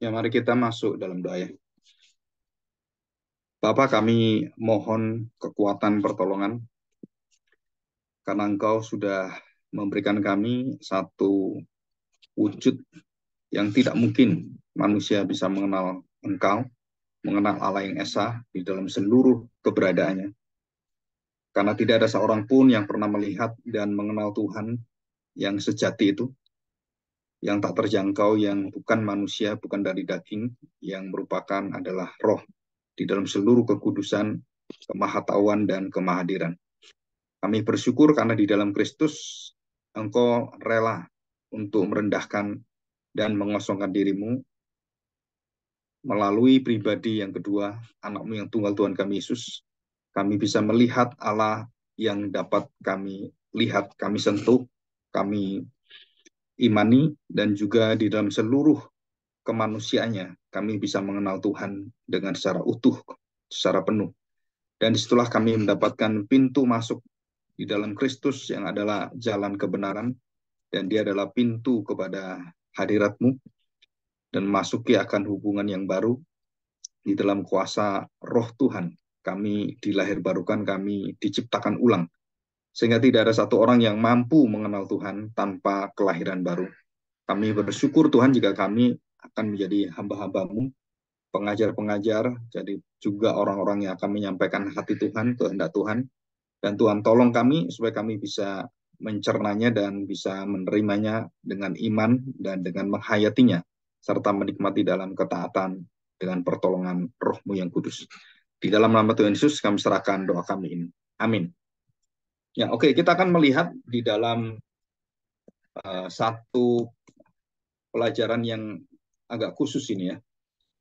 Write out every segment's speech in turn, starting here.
Ya, mari kita masuk dalam doa. Ya. Bapak kami mohon kekuatan pertolongan karena Engkau sudah memberikan kami satu wujud yang tidak mungkin manusia bisa mengenal Engkau, mengenal Allah yang esa di dalam seluruh keberadaannya. Karena tidak ada seorang pun yang pernah melihat dan mengenal Tuhan yang sejati itu, yang tak terjangkau, yang bukan manusia, bukan dari daging, yang merupakan adalah roh di dalam seluruh kekudusan, kemahatauan, dan kemahadiran. Kami bersyukur karena di dalam Kristus engkau rela untuk merendahkan dan mengosongkan dirimu melalui pribadi yang kedua, anakmu yang tunggal Tuhan kami Yesus, kami bisa melihat Allah yang dapat kami lihat, kami sentuh, kami imani dan juga di dalam seluruh kemanusiaannya kami bisa mengenal Tuhan dengan secara utuh, secara penuh. Dan setelah kami mendapatkan pintu masuk di dalam Kristus yang adalah jalan kebenaran dan dia adalah pintu kepada hadiratmu dan masuki akan hubungan yang baru di dalam kuasa roh Tuhan. Kami dilahir barukan, kami diciptakan ulang sehingga tidak ada satu orang yang mampu mengenal Tuhan tanpa kelahiran baru. Kami bersyukur Tuhan jika kami akan menjadi hamba-hambamu, pengajar-pengajar, jadi juga orang-orang yang akan menyampaikan hati Tuhan, kehendak Tuhan. Dan Tuhan tolong kami supaya kami bisa mencernanya dan bisa menerimanya dengan iman dan dengan menghayatinya, serta menikmati dalam ketaatan dengan pertolongan rohmu yang kudus. Di dalam nama Tuhan Yesus kami serahkan doa kami ini. Amin. Ya, oke, okay. kita akan melihat di dalam uh, satu pelajaran yang agak khusus ini ya.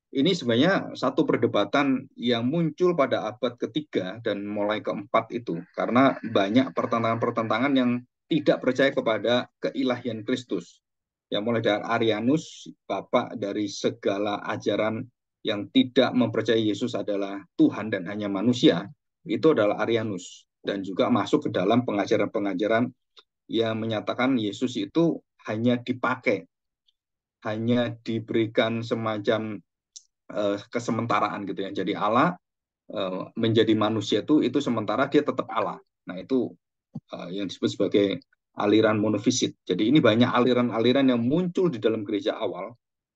Ini sebenarnya satu perdebatan yang muncul pada abad ketiga dan mulai keempat itu karena banyak pertentangan-pertentangan yang tidak percaya kepada keilahian Kristus. Yang mulai dari Arianus, bapak dari segala ajaran yang tidak mempercayai Yesus adalah Tuhan dan hanya manusia, itu adalah Arianus dan juga masuk ke dalam pengajaran-pengajaran yang menyatakan Yesus itu hanya dipakai, hanya diberikan semacam uh, kesementaraan gitu ya. Jadi Allah uh, menjadi manusia itu itu sementara dia tetap Allah. Nah itu uh, yang disebut sebagai aliran monofisit. Jadi ini banyak aliran-aliran yang muncul di dalam gereja awal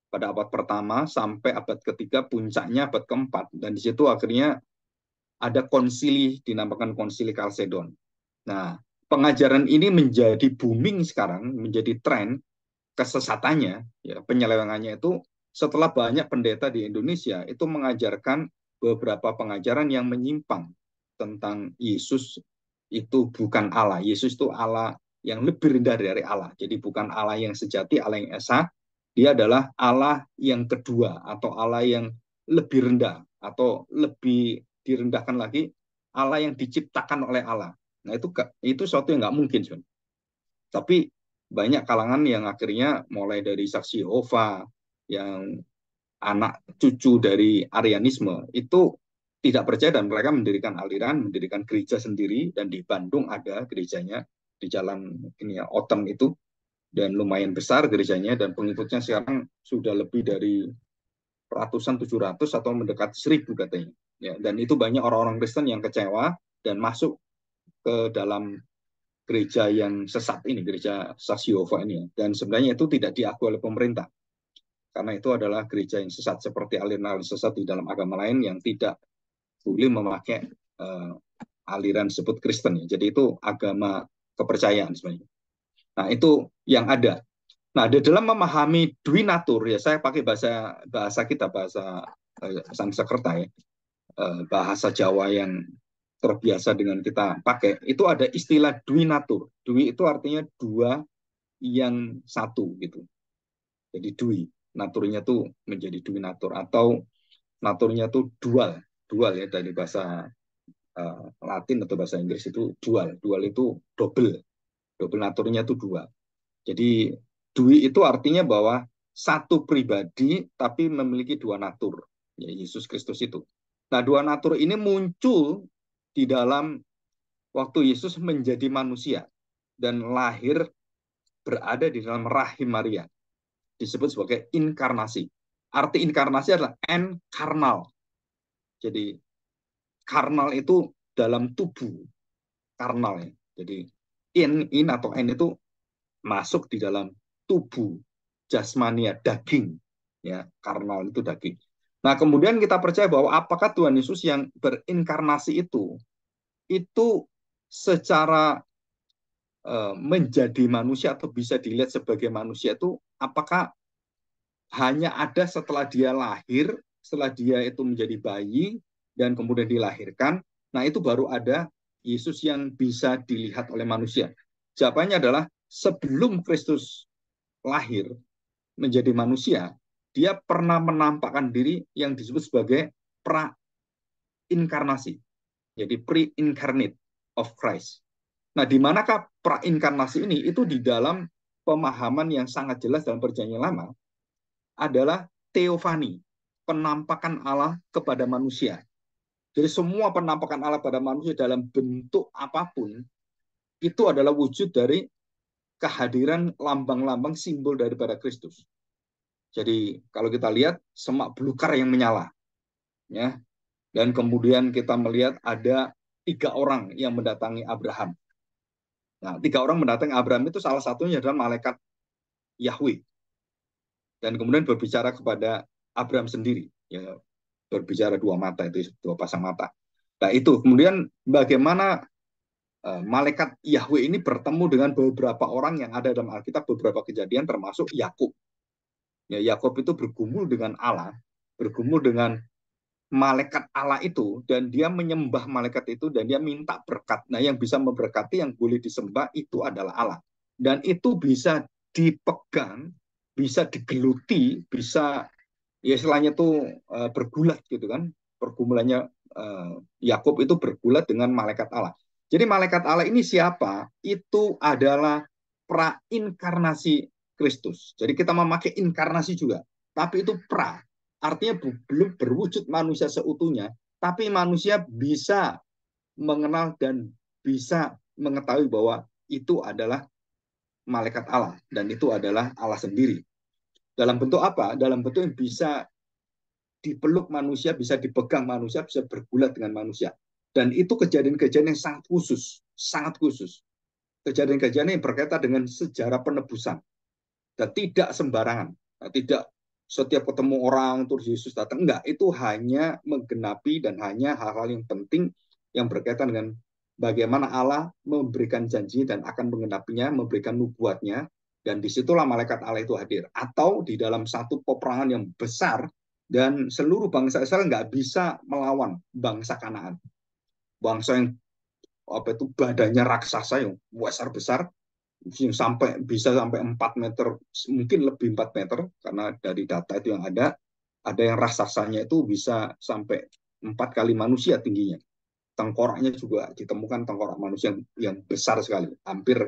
pada abad pertama sampai abad ketiga puncaknya abad keempat dan di situ akhirnya ada konsili dinamakan konsili Kalsedon. Nah, pengajaran ini menjadi booming sekarang, menjadi tren kesesatannya, ya, penyelewengannya itu setelah banyak pendeta di Indonesia itu mengajarkan beberapa pengajaran yang menyimpang tentang Yesus itu bukan Allah. Yesus itu Allah yang lebih rendah dari Allah. Jadi bukan Allah yang sejati, Allah yang esa. Dia adalah Allah yang kedua atau Allah yang lebih rendah atau lebih direndahkan lagi Allah yang diciptakan oleh Allah. Nah itu itu sesuatu yang nggak mungkin, Sun. Tapi banyak kalangan yang akhirnya mulai dari saksi HoVa yang anak cucu dari Arianisme itu tidak percaya dan mereka mendirikan aliran, mendirikan gereja sendiri dan di Bandung ada gerejanya di jalan ini ya Otem itu dan lumayan besar gerejanya dan pengikutnya sekarang sudah lebih dari ratusan tujuh ratus atau mendekat seribu katanya. Ya, dan itu banyak orang-orang Kristen yang kecewa dan masuk ke dalam gereja yang sesat ini, gereja Sasiova ini. Ya. Dan sebenarnya itu tidak diakui oleh pemerintah. Karena itu adalah gereja yang sesat, seperti aliran-aliran sesat di dalam agama lain yang tidak boleh memakai uh, aliran sebut Kristen. Ya. Jadi itu agama kepercayaan sebenarnya. Nah itu yang ada. Nah di dalam memahami dwi natur ya saya pakai bahasa bahasa kita bahasa eh, sang sekerta ya. Eh, bahasa Jawa yang terbiasa dengan kita pakai, itu ada istilah dwi natur. Dwi itu artinya dua yang satu gitu. Jadi dwi, naturnya tuh menjadi dwi natur atau naturnya tuh dual, dual ya dari bahasa uh, Latin atau bahasa Inggris itu dual. Dual itu double. Double naturnya itu dua. Jadi dwi itu artinya bahwa satu pribadi tapi memiliki dua natur. Ya Yesus Kristus itu. Nah, dua natur ini muncul di dalam waktu Yesus menjadi manusia dan lahir berada di dalam rahim Maria. Disebut sebagai inkarnasi. Arti inkarnasi adalah enkarnal. Jadi karnal itu dalam tubuh karnal ya. Jadi in in atau en itu masuk di dalam tubuh jasmania daging ya karnal itu daging Nah, kemudian kita percaya bahwa apakah Tuhan Yesus yang berinkarnasi itu itu secara uh, menjadi manusia atau bisa dilihat sebagai manusia itu apakah hanya ada setelah dia lahir, setelah dia itu menjadi bayi dan kemudian dilahirkan. Nah, itu baru ada Yesus yang bisa dilihat oleh manusia. Jawabannya adalah sebelum Kristus lahir menjadi manusia, dia pernah menampakkan diri yang disebut sebagai pra-inkarnasi. Jadi pre-incarnate of Christ. Nah, di manakah pra-inkarnasi ini? Itu di dalam pemahaman yang sangat jelas dalam perjanjian lama adalah teofani, penampakan Allah kepada manusia. Jadi semua penampakan Allah pada manusia dalam bentuk apapun itu adalah wujud dari kehadiran lambang-lambang simbol daripada Kristus. Jadi kalau kita lihat semak belukar yang menyala, ya. Dan kemudian kita melihat ada tiga orang yang mendatangi Abraham. Nah, tiga orang mendatangi Abraham itu salah satunya adalah malaikat Yahweh. Dan kemudian berbicara kepada Abraham sendiri, ya, berbicara dua mata itu dua pasang mata. Nah, itu kemudian bagaimana eh, malaikat Yahweh ini bertemu dengan beberapa orang yang ada dalam Alkitab beberapa kejadian termasuk Yakub Ya, Yakob itu bergumul dengan Allah, bergumul dengan malaikat Allah itu dan dia menyembah malaikat itu dan dia minta berkat. Nah, yang bisa memberkati yang boleh disembah itu adalah Allah. Dan itu bisa dipegang, bisa digeluti, bisa ya istilahnya tuh eh, bergulat gitu kan. Pergumulannya eh, Yakob itu bergulat dengan malaikat Allah. Jadi malaikat Allah ini siapa? Itu adalah prainkarnasi Kristus. Jadi kita memakai inkarnasi juga. Tapi itu pra. Artinya belum berwujud manusia seutuhnya, tapi manusia bisa mengenal dan bisa mengetahui bahwa itu adalah malaikat Allah dan itu adalah Allah sendiri. Dalam bentuk apa? Dalam bentuk yang bisa dipeluk manusia, bisa dipegang manusia, bisa bergulat dengan manusia. Dan itu kejadian-kejadian yang sangat khusus, sangat khusus. Kejadian-kejadian yang berkaitan dengan sejarah penebusan dan tidak sembarangan nah, tidak setiap ketemu orang terus Yesus datang enggak itu hanya menggenapi dan hanya hal-hal yang penting yang berkaitan dengan bagaimana Allah memberikan janji dan akan menggenapinya memberikan nubuatnya dan disitulah malaikat Allah itu hadir atau di dalam satu peperangan yang besar dan seluruh bangsa Israel nggak bisa melawan bangsa Kanaan bangsa yang apa itu badannya raksasa yang besar besar sampai bisa sampai 4 meter mungkin lebih 4 meter karena dari data itu yang ada ada yang raksasanya itu bisa sampai empat kali manusia tingginya tengkoraknya juga ditemukan tengkorak manusia yang, yang besar sekali hampir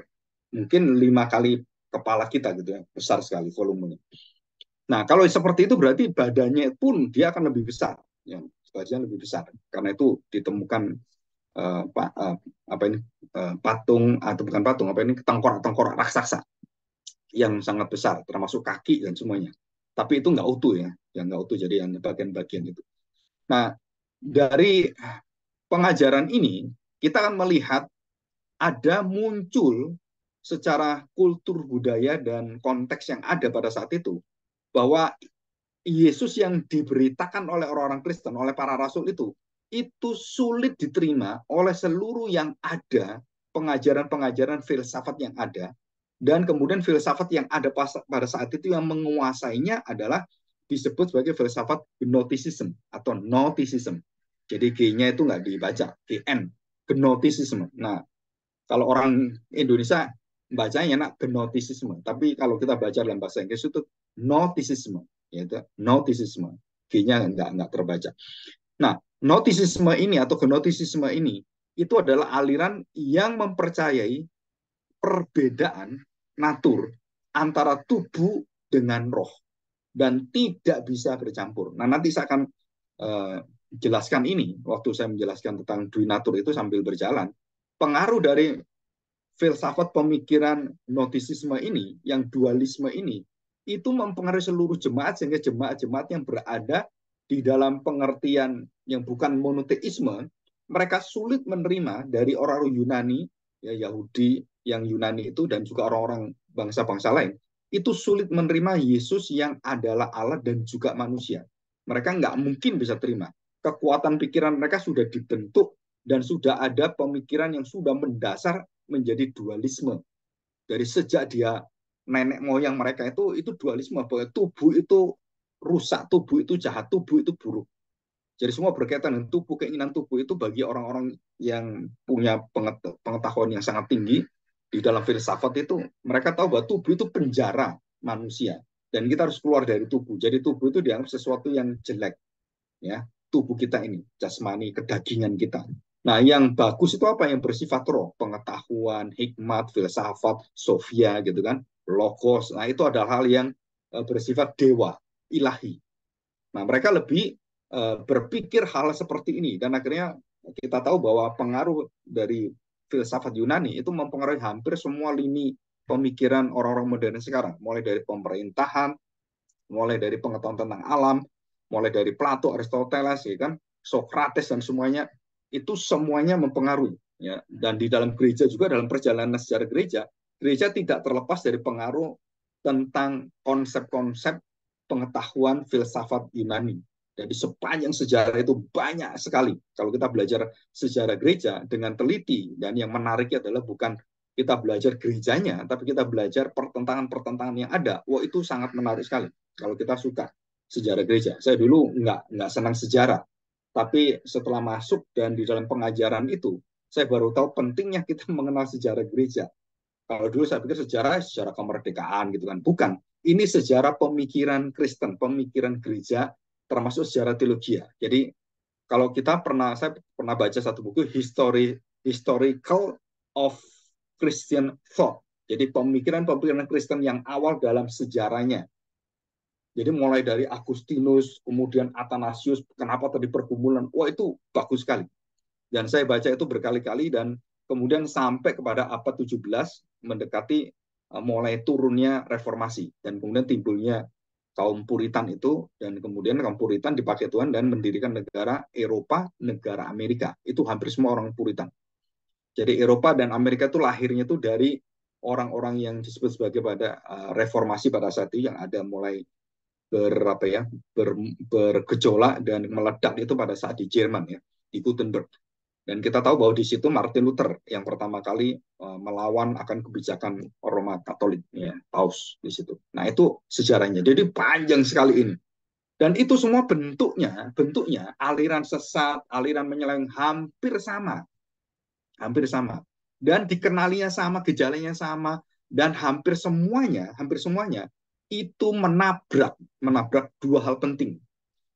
mungkin lima kali kepala kita gitu ya besar sekali volumenya nah kalau seperti itu berarti badannya pun dia akan lebih besar yang sebagian lebih besar karena itu ditemukan uh, pa, uh, apa ini uh, patung atau bukan patung apa ini tengkorak-tengkorak raksasa yang sangat besar termasuk kaki dan semuanya. Tapi itu nggak utuh ya, yang nggak utuh jadi yang bagian-bagian itu. Nah dari pengajaran ini kita akan melihat ada muncul secara kultur budaya dan konteks yang ada pada saat itu bahwa Yesus yang diberitakan oleh orang-orang Kristen oleh para rasul itu itu sulit diterima oleh seluruh yang ada pengajaran-pengajaran filsafat yang ada dan kemudian filsafat yang ada pada saat itu yang menguasainya adalah disebut sebagai filsafat gnosticism atau noticism. Jadi G-nya itu nggak dibaca, GN, gnosticism. Nah, kalau orang Indonesia bacanya enak gnosticism, tapi kalau kita baca dalam bahasa Inggris itu noticism, yaitu noticism. G-nya nggak nggak terbaca. Nah, notisisme ini atau genotisisme ini itu adalah aliran yang mempercayai perbedaan natur antara tubuh dengan roh dan tidak bisa bercampur. Nah, nanti saya akan uh, jelaskan ini waktu saya menjelaskan tentang dwi natur itu sambil berjalan. Pengaruh dari filsafat pemikiran notisisme ini, yang dualisme ini, itu mempengaruhi seluruh jemaat sehingga jemaat-jemaat yang berada di dalam pengertian yang bukan monoteisme, mereka sulit menerima dari orang-orang Yunani, ya Yahudi yang Yunani itu dan juga orang-orang bangsa-bangsa lain, itu sulit menerima Yesus yang adalah Allah dan juga manusia. Mereka nggak mungkin bisa terima. Kekuatan pikiran mereka sudah dibentuk dan sudah ada pemikiran yang sudah mendasar menjadi dualisme. Dari sejak dia nenek moyang mereka itu itu dualisme bahwa tubuh itu rusak, tubuh itu jahat, tubuh itu buruk. Jadi semua berkaitan dengan tubuh, keinginan tubuh itu bagi orang-orang yang punya pengetahuan yang sangat tinggi di dalam filsafat itu mereka tahu bahwa tubuh itu penjara manusia dan kita harus keluar dari tubuh. Jadi tubuh itu dianggap sesuatu yang jelek. Ya, tubuh kita ini, jasmani, kedagingan kita. Nah, yang bagus itu apa? Yang bersifat roh, pengetahuan, hikmat, filsafat, sofia gitu kan, logos. Nah, itu adalah hal yang eh, bersifat dewa, ilahi. Nah, mereka lebih Eh, berpikir hal seperti ini dan akhirnya kita tahu bahwa pengaruh dari filsafat Yunani itu mempengaruhi hampir semua lini pemikiran orang-orang modern sekarang, mulai dari pemerintahan, mulai dari pengetahuan tentang alam, mulai dari Plato, Aristoteles, ya kan, Socrates dan semuanya itu semuanya mempengaruhi. Ya. Dan di dalam gereja juga dalam perjalanan sejarah gereja, gereja tidak terlepas dari pengaruh tentang konsep-konsep pengetahuan filsafat Yunani jadi sepanjang sejarah itu banyak sekali. Kalau kita belajar sejarah gereja dengan teliti dan yang menarik adalah bukan kita belajar gerejanya, tapi kita belajar pertentangan-pertentangan yang ada. Wah itu sangat menarik sekali. Kalau kita suka sejarah gereja, saya dulu nggak nggak senang sejarah, tapi setelah masuk dan di dalam pengajaran itu, saya baru tahu pentingnya kita mengenal sejarah gereja. Kalau dulu saya pikir sejarah sejarah kemerdekaan gitu kan, bukan. Ini sejarah pemikiran Kristen, pemikiran gereja termasuk sejarah teologi ya. Jadi kalau kita pernah saya pernah baca satu buku history historical of Christian thought. Jadi pemikiran-pemikiran Kristen yang awal dalam sejarahnya. Jadi mulai dari Agustinus, kemudian Athanasius, kenapa tadi pergumulan? Wah itu bagus sekali. Dan saya baca itu berkali-kali dan kemudian sampai kepada abad 17 mendekati eh, mulai turunnya reformasi dan kemudian timbulnya kaum Puritan itu dan kemudian kaum Puritan dipakai Tuhan dan mendirikan negara Eropa, negara Amerika. Itu hampir semua orang Puritan. Jadi Eropa dan Amerika itu lahirnya itu dari orang-orang yang disebut sebagai pada eh, reformasi pada saat itu yang ada mulai berapa ya ber, bergejolak dan meledak itu pada saat di Jerman ya di Gutenberg dan kita tahu bahwa di situ Martin Luther yang pertama kali e, melawan akan kebijakan Roma Katolik, ya, Paus di situ. Nah itu sejarahnya. Jadi panjang sekali ini. Dan itu semua bentuknya, bentuknya aliran sesat, aliran menyeleng hampir sama, hampir sama. Dan dikenalinya sama, gejalanya sama, dan hampir semuanya, hampir semuanya itu menabrak, menabrak dua hal penting.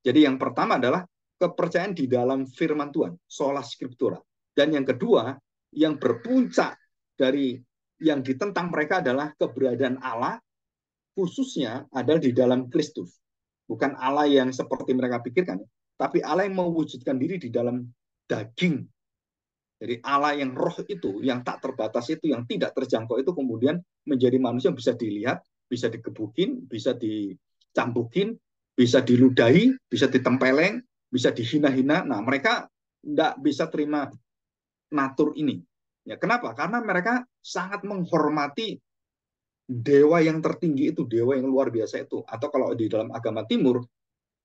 Jadi yang pertama adalah kepercayaan di dalam firman Tuhan, sholah Skriptura, Dan yang kedua, yang berpuncak dari yang ditentang mereka adalah keberadaan Allah khususnya adalah di dalam Kristus. Bukan Allah yang seperti mereka pikirkan, tapi Allah yang mewujudkan diri di dalam daging. Jadi Allah yang roh itu, yang tak terbatas itu, yang tidak terjangkau itu kemudian menjadi manusia yang bisa dilihat, bisa digebukin, bisa dicambukin, bisa diludahi, bisa ditempeleng, bisa dihina-hina. Nah, mereka tidak bisa terima natur ini. Ya, kenapa? Karena mereka sangat menghormati dewa yang tertinggi itu, dewa yang luar biasa itu. Atau kalau di dalam agama timur,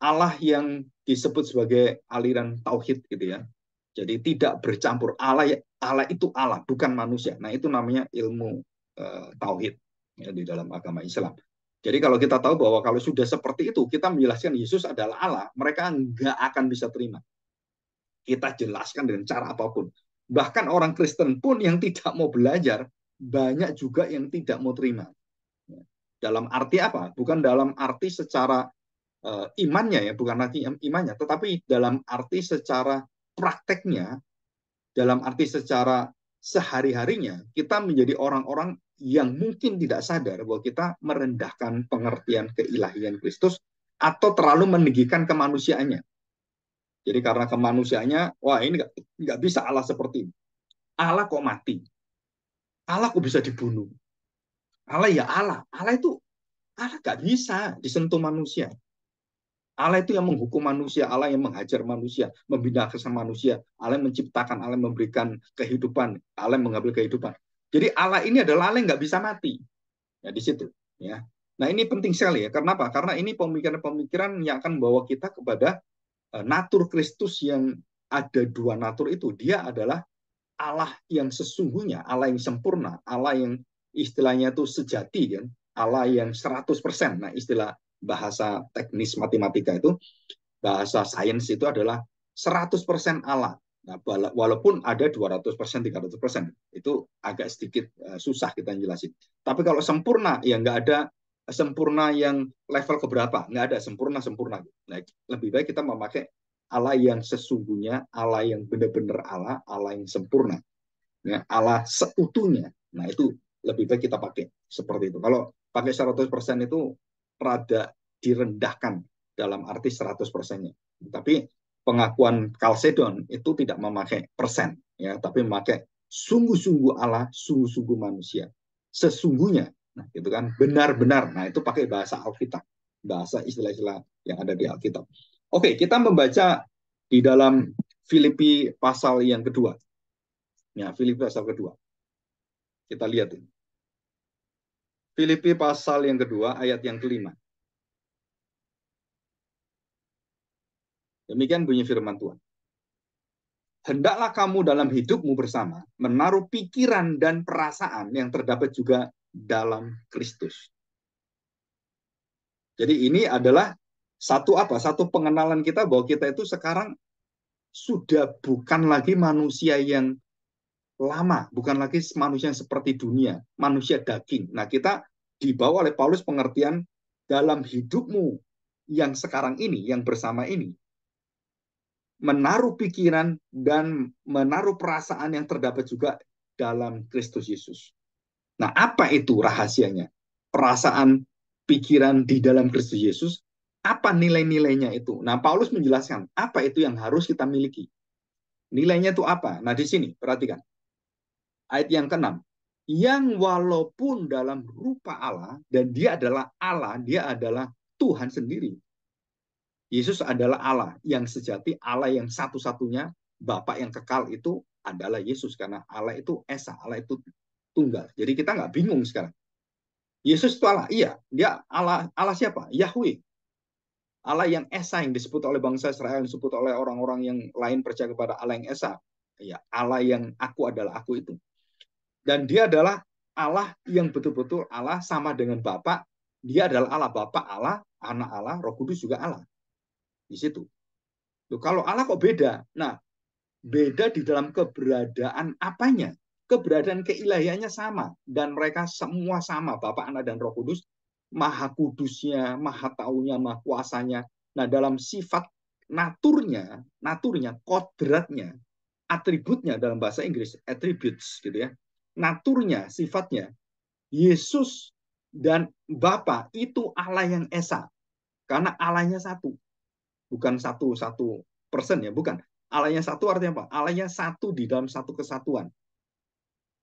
Allah yang disebut sebagai aliran tauhid gitu ya. Jadi tidak bercampur Allah Allah itu Allah bukan manusia. Nah, itu namanya ilmu uh, tauhid ya, di dalam agama Islam. Jadi kalau kita tahu bahwa kalau sudah seperti itu, kita menjelaskan Yesus adalah Allah, mereka nggak akan bisa terima. Kita jelaskan dengan cara apapun. Bahkan orang Kristen pun yang tidak mau belajar, banyak juga yang tidak mau terima. Ya. Dalam arti apa? Bukan dalam arti secara uh, imannya ya, bukan arti imannya, tetapi dalam arti secara prakteknya, dalam arti secara sehari-harinya, kita menjadi orang-orang yang mungkin tidak sadar bahwa kita merendahkan pengertian keilahian Kristus atau terlalu meninggikan kemanusiaannya. Jadi karena kemanusiaannya, wah ini nggak bisa Allah seperti ini. Allah kok mati? Allah kok bisa dibunuh? Allah ya Allah. Allah itu Allah nggak bisa disentuh manusia. Allah itu yang menghukum manusia, Allah yang menghajar manusia, kesan manusia, Allah yang menciptakan, Allah yang memberikan kehidupan, Allah yang mengambil kehidupan. Jadi Allah ini adalah Allah yang nggak bisa mati. Ya di situ. Ya. Nah ini penting sekali ya. Kenapa? Karena ini pemikiran-pemikiran yang akan membawa kita kepada eh, natur Kristus yang ada dua natur itu. Dia adalah Allah yang sesungguhnya, Allah yang sempurna, Allah yang istilahnya itu sejati kan, Allah yang 100%. Nah, istilah bahasa teknis matematika itu bahasa sains itu adalah 100% Allah. Nah, walaupun ada 200%, 300%, itu agak sedikit eh, susah kita jelasin. Tapi kalau sempurna, ya nggak ada sempurna yang level keberapa. Nggak ada sempurna-sempurna. Nah, lebih baik kita memakai Allah yang sesungguhnya, Allah yang benar-benar Allah, Allah yang sempurna. Ya, Allah seutuhnya. Nah, itu lebih baik kita pakai seperti itu. Kalau pakai 100% itu rada direndahkan dalam arti 100 persennya Tapi pengakuan Kalsedon itu tidak memakai persen ya tapi memakai sungguh-sungguh Allah sungguh-sungguh manusia sesungguhnya nah itu kan benar-benar nah itu pakai bahasa Alkitab bahasa istilah-istilah yang ada di Alkitab oke kita membaca di dalam Filipi pasal yang kedua ya Filipi pasal kedua kita lihat ini Filipi pasal yang kedua ayat yang kelima Demikian bunyi firman Tuhan. Hendaklah kamu dalam hidupmu bersama menaruh pikiran dan perasaan yang terdapat juga dalam Kristus. Jadi ini adalah satu apa? Satu pengenalan kita bahwa kita itu sekarang sudah bukan lagi manusia yang lama, bukan lagi manusia yang seperti dunia, manusia daging. Nah, kita dibawa oleh Paulus pengertian dalam hidupmu yang sekarang ini, yang bersama ini, menaruh pikiran dan menaruh perasaan yang terdapat juga dalam Kristus Yesus. Nah, apa itu rahasianya? Perasaan, pikiran di dalam Kristus Yesus, apa nilai-nilainya itu? Nah, Paulus menjelaskan apa itu yang harus kita miliki. Nilainya itu apa? Nah, di sini perhatikan. Ayat yang ke-6. Yang walaupun dalam rupa Allah dan dia adalah Allah, dia adalah Tuhan sendiri. Yesus adalah Allah yang sejati, Allah yang satu-satunya, Bapak yang kekal itu adalah Yesus karena Allah itu esa, Allah itu tunggal. Jadi kita nggak bingung sekarang. Yesus itu Allah, iya, dia Allah Allah siapa? Yahweh. Allah yang esa yang disebut oleh bangsa Israel, yang disebut oleh orang-orang yang lain percaya kepada Allah yang esa. Ya, Allah yang aku adalah aku itu. Dan dia adalah Allah yang betul-betul Allah sama dengan Bapak. Dia adalah Allah Bapak Allah, Anak Allah, Roh Kudus juga Allah di situ. Loh, kalau Allah kok beda? Nah, hmm. beda di dalam keberadaan apanya? Keberadaan keilahiannya sama dan mereka semua sama, Bapak, Anak dan Roh Kudus, Maha Kudusnya, Maha Taunya, Maha Kuasanya. Nah, dalam sifat naturnya, naturnya, kodratnya, atributnya dalam bahasa Inggris attributes gitu ya. Naturnya, sifatnya Yesus dan Bapa itu Allah yang esa. Karena Allahnya satu bukan satu satu persen ya, bukan. Allahnya satu artinya apa? Allahnya satu di dalam satu kesatuan.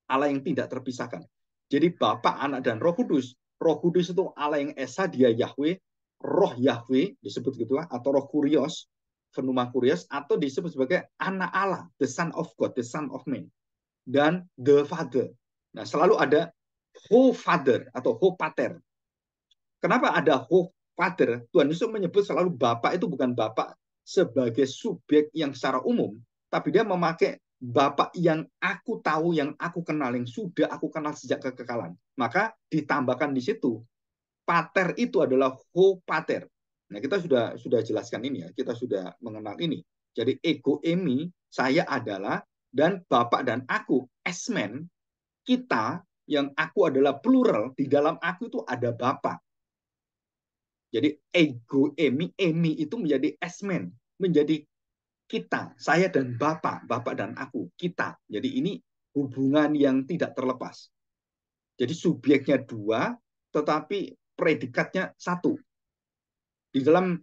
Allah yang tidak terpisahkan. Jadi Bapak Anak, dan Roh Kudus. Roh Kudus itu Allah yang Esa, dia Yahweh. Roh Yahweh disebut gitu ya, atau Roh Kurios, Phenuma Kurios, atau disebut sebagai Anak Allah, the Son of God, the Son of Man. Dan the Father. Nah, selalu ada Ho Father atau Ho Pater. Kenapa ada Ho Father, Tuhan Yesus menyebut selalu Bapak itu bukan Bapak sebagai subjek yang secara umum, tapi dia memakai Bapak yang aku tahu, yang aku kenal, yang sudah aku kenal sejak kekekalan. Maka ditambahkan di situ, pater itu adalah ho pater. Nah, kita sudah sudah jelaskan ini ya, kita sudah mengenal ini. Jadi ego emi saya adalah dan bapak dan aku esmen kita yang aku adalah plural di dalam aku itu ada bapak jadi ego Emi, Emi itu menjadi esmen, menjadi kita, saya dan hmm. Bapak, Bapak dan aku, kita. Jadi ini hubungan yang tidak terlepas. Jadi subjeknya dua, tetapi predikatnya satu. Di dalam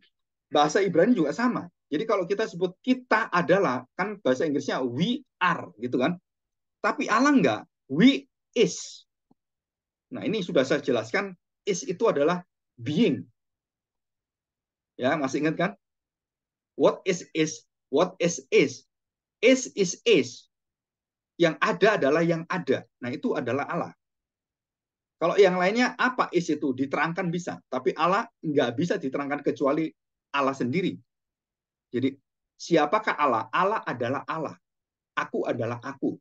bahasa Ibrani juga sama. Jadi kalau kita sebut kita adalah, kan bahasa Inggrisnya we are, gitu kan. Tapi Allah enggak, we is. Nah ini sudah saya jelaskan, is itu adalah being, Ya, masih ingat kan? What is is, what is is. Is is is. Yang ada adalah yang ada. Nah, itu adalah Allah. Kalau yang lainnya apa is itu diterangkan bisa, tapi Allah nggak bisa diterangkan kecuali Allah sendiri. Jadi siapakah Allah? Allah adalah Allah. Aku adalah aku.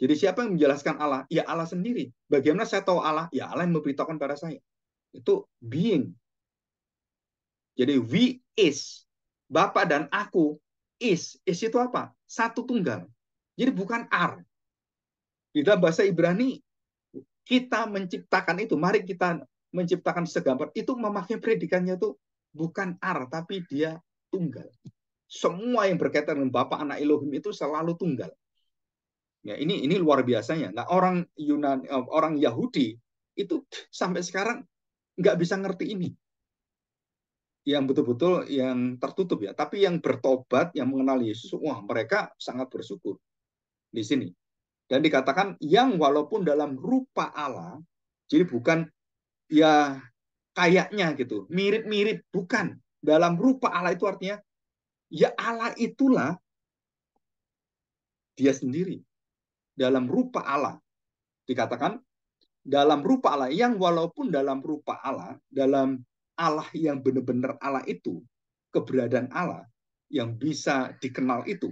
Jadi siapa yang menjelaskan Allah? Ya Allah sendiri. Bagaimana saya tahu Allah? Ya Allah yang memberitahukan pada saya. Itu being, jadi we is Bapak dan aku is is itu apa? Satu tunggal. Jadi bukan r Di dalam bahasa Ibrani kita menciptakan itu. Mari kita menciptakan segambar itu memakai predikannya itu bukan r tapi dia tunggal. Semua yang berkaitan dengan Bapak anak Elohim itu selalu tunggal. Ya, ini ini luar biasanya. Nah, orang Yunani eh, orang Yahudi itu sampai sekarang nggak bisa ngerti ini yang betul-betul yang tertutup ya, tapi yang bertobat, yang mengenal Yesus, wah mereka sangat bersyukur di sini. Dan dikatakan yang walaupun dalam rupa Allah, jadi bukan ya kayaknya gitu, mirip-mirip, bukan. Dalam rupa Allah itu artinya ya Allah itulah dia sendiri. Dalam rupa Allah. Dikatakan dalam rupa Allah yang walaupun dalam rupa Allah, dalam Allah yang benar-benar Allah itu, keberadaan Allah yang bisa dikenal itu,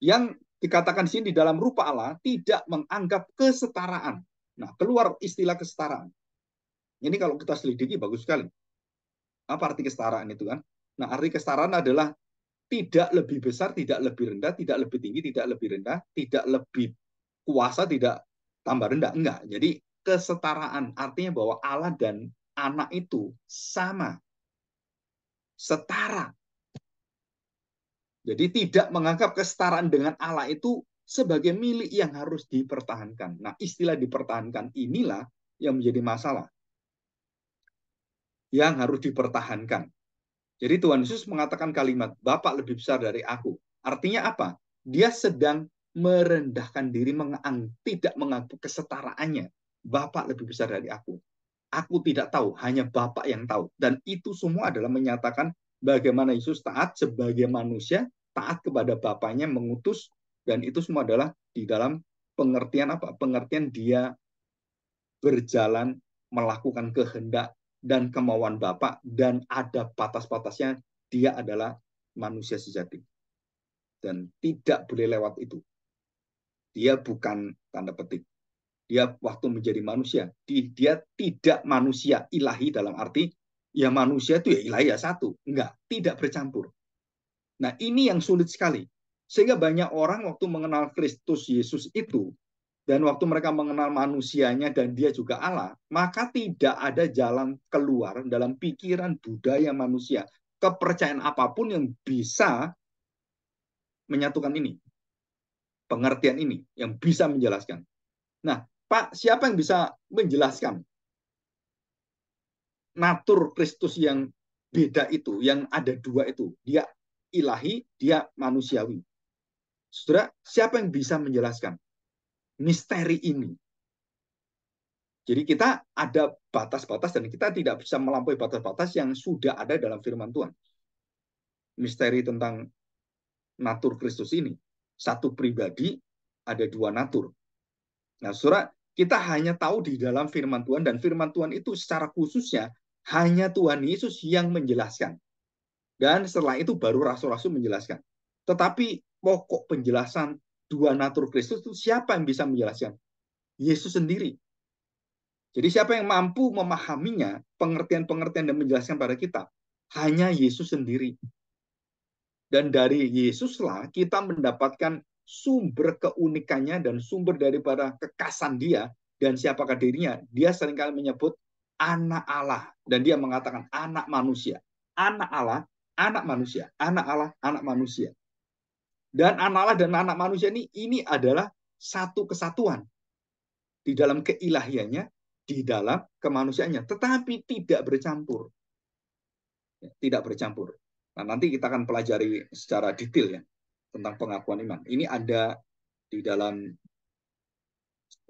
yang dikatakan di sini di dalam rupa Allah tidak menganggap kesetaraan. Nah, keluar istilah kesetaraan. Ini kalau kita selidiki bagus sekali. Apa arti kesetaraan itu kan? Nah, arti kesetaraan adalah tidak lebih besar, tidak lebih rendah, tidak lebih tinggi, tidak lebih rendah, tidak lebih kuasa, tidak tambah rendah. Enggak. Jadi kesetaraan artinya bahwa Allah dan anak itu sama, setara. Jadi tidak menganggap kesetaraan dengan Allah itu sebagai milik yang harus dipertahankan. Nah istilah dipertahankan inilah yang menjadi masalah. Yang harus dipertahankan. Jadi Tuhan Yesus mengatakan kalimat, Bapak lebih besar dari aku. Artinya apa? Dia sedang merendahkan diri, mengang, tidak mengaku kesetaraannya. Bapak lebih besar dari aku. Aku tidak tahu, hanya Bapak yang tahu. Dan itu semua adalah menyatakan bagaimana Yesus taat sebagai manusia, taat kepada Bapaknya mengutus, dan itu semua adalah di dalam pengertian apa? Pengertian dia berjalan melakukan kehendak dan kemauan Bapak dan ada batas-batasnya dia adalah manusia sejati dan tidak boleh lewat itu. Dia bukan tanda petik dia waktu menjadi manusia dia tidak manusia ilahi dalam arti ya manusia itu ya ilahi ya satu enggak tidak bercampur nah ini yang sulit sekali sehingga banyak orang waktu mengenal Kristus Yesus itu dan waktu mereka mengenal manusianya dan dia juga Allah maka tidak ada jalan keluar dalam pikiran budaya manusia kepercayaan apapun yang bisa menyatukan ini pengertian ini yang bisa menjelaskan nah Pak, siapa yang bisa menjelaskan natur Kristus yang beda itu, yang ada dua itu? Dia ilahi, dia manusiawi. Saudara, siapa yang bisa menjelaskan misteri ini? Jadi kita ada batas-batas dan kita tidak bisa melampaui batas-batas yang sudah ada dalam firman Tuhan. Misteri tentang natur Kristus ini. Satu pribadi, ada dua natur. Nah, surat kita hanya tahu di dalam firman Tuhan dan firman Tuhan itu secara khususnya hanya Tuhan Yesus yang menjelaskan. Dan setelah itu baru rasul-rasul menjelaskan. Tetapi pokok penjelasan dua natur Kristus itu siapa yang bisa menjelaskan? Yesus sendiri. Jadi siapa yang mampu memahaminya, pengertian-pengertian dan menjelaskan pada kita? Hanya Yesus sendiri. Dan dari Yesuslah kita mendapatkan sumber keunikannya dan sumber daripada kekasan dia dan siapakah dirinya. Dia seringkali menyebut anak Allah dan dia mengatakan anak manusia, anak Allah, anak manusia, anak Allah, anak manusia. Dan anak Allah dan anak manusia ini ini adalah satu kesatuan di dalam keilahiannya, di dalam kemanusiaannya, tetapi tidak bercampur. Ya, tidak bercampur. Nah, nanti kita akan pelajari secara detail ya tentang pengakuan iman. Ini ada di dalam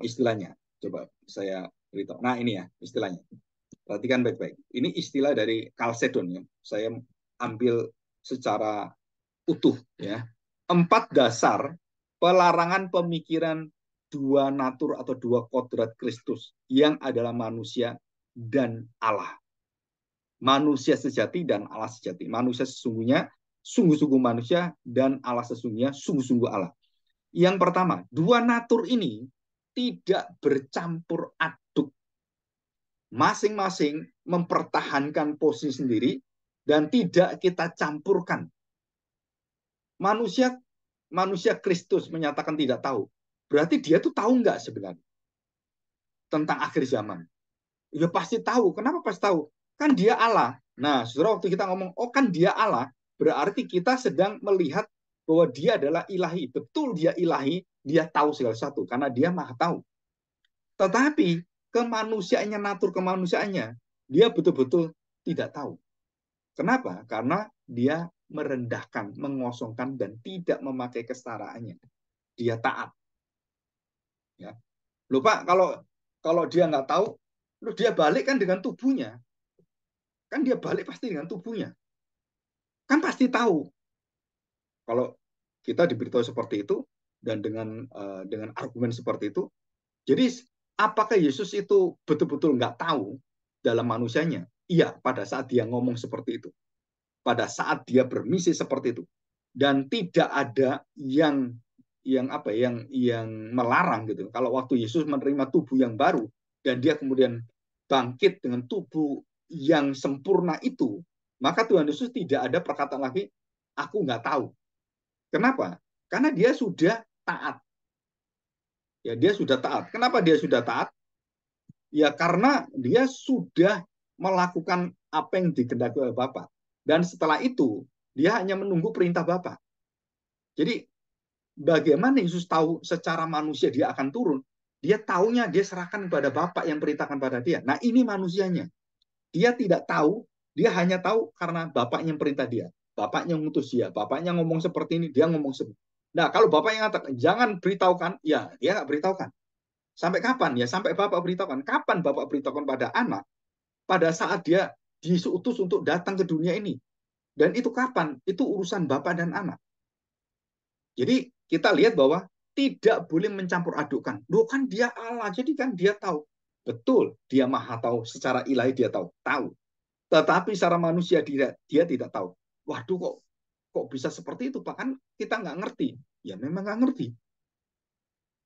istilahnya. Coba saya beritahu. Nah ini ya istilahnya. Perhatikan baik-baik. Ini istilah dari Kalsedon ya. Saya ambil secara utuh ya. Empat dasar pelarangan pemikiran dua natur atau dua kodrat Kristus yang adalah manusia dan Allah. Manusia sejati dan Allah sejati. Manusia sesungguhnya sungguh-sungguh manusia dan Allah sesungguhnya sungguh-sungguh Allah. Yang pertama, dua natur ini tidak bercampur aduk. Masing-masing mempertahankan posisi sendiri dan tidak kita campurkan. Manusia manusia Kristus menyatakan tidak tahu. Berarti dia tuh tahu nggak sebenarnya tentang akhir zaman? Ya pasti tahu. Kenapa pasti tahu? Kan dia Allah. Nah, saudara waktu kita ngomong, oh kan dia Allah, berarti kita sedang melihat bahwa dia adalah ilahi. Betul dia ilahi, dia tahu segala sesuatu karena dia maha tahu. Tetapi kemanusiaannya, natur kemanusiaannya, dia betul-betul tidak tahu. Kenapa? Karena dia merendahkan, mengosongkan, dan tidak memakai kesetaraannya. Dia taat. Ya. Lupa kalau kalau dia nggak tahu, lu dia balik kan dengan tubuhnya. Kan dia balik pasti dengan tubuhnya kan pasti tahu kalau kita diberitahu seperti itu dan dengan uh, dengan argumen seperti itu jadi apakah Yesus itu betul-betul nggak tahu dalam manusianya iya pada saat dia ngomong seperti itu pada saat dia bermisi seperti itu dan tidak ada yang yang apa ya, yang yang melarang gitu kalau waktu Yesus menerima tubuh yang baru dan dia kemudian bangkit dengan tubuh yang sempurna itu maka Tuhan Yesus tidak ada perkataan lagi, aku nggak tahu. Kenapa? Karena dia sudah taat. Ya, dia sudah taat. Kenapa dia sudah taat? Ya, karena dia sudah melakukan apa yang dikehendaki oleh Bapa. Dan setelah itu, dia hanya menunggu perintah Bapa. Jadi, bagaimana Yesus tahu secara manusia dia akan turun? Dia taunya dia serahkan kepada Bapak yang perintahkan pada dia. Nah, ini manusianya. Dia tidak tahu dia hanya tahu karena bapaknya yang perintah dia. Bapaknya ngutus dia. Bapaknya ngomong seperti ini, dia ngomong seperti Nah, kalau bapak yang ngatakan, jangan beritahukan, ya dia nggak beritahukan. Sampai kapan? Ya sampai bapak beritahukan. Kapan bapak beritahukan pada anak? Pada saat dia diutus untuk datang ke dunia ini. Dan itu kapan? Itu urusan bapak dan anak. Jadi kita lihat bahwa tidak boleh mencampur adukkan. Loh kan dia Allah, jadi kan dia tahu. Betul, dia maha tahu. Secara ilahi dia tahu. Tahu. Tetapi secara manusia dia, dia tidak tahu. Waduh kok kok bisa seperti itu? Bahkan kita nggak ngerti. Ya memang nggak ngerti.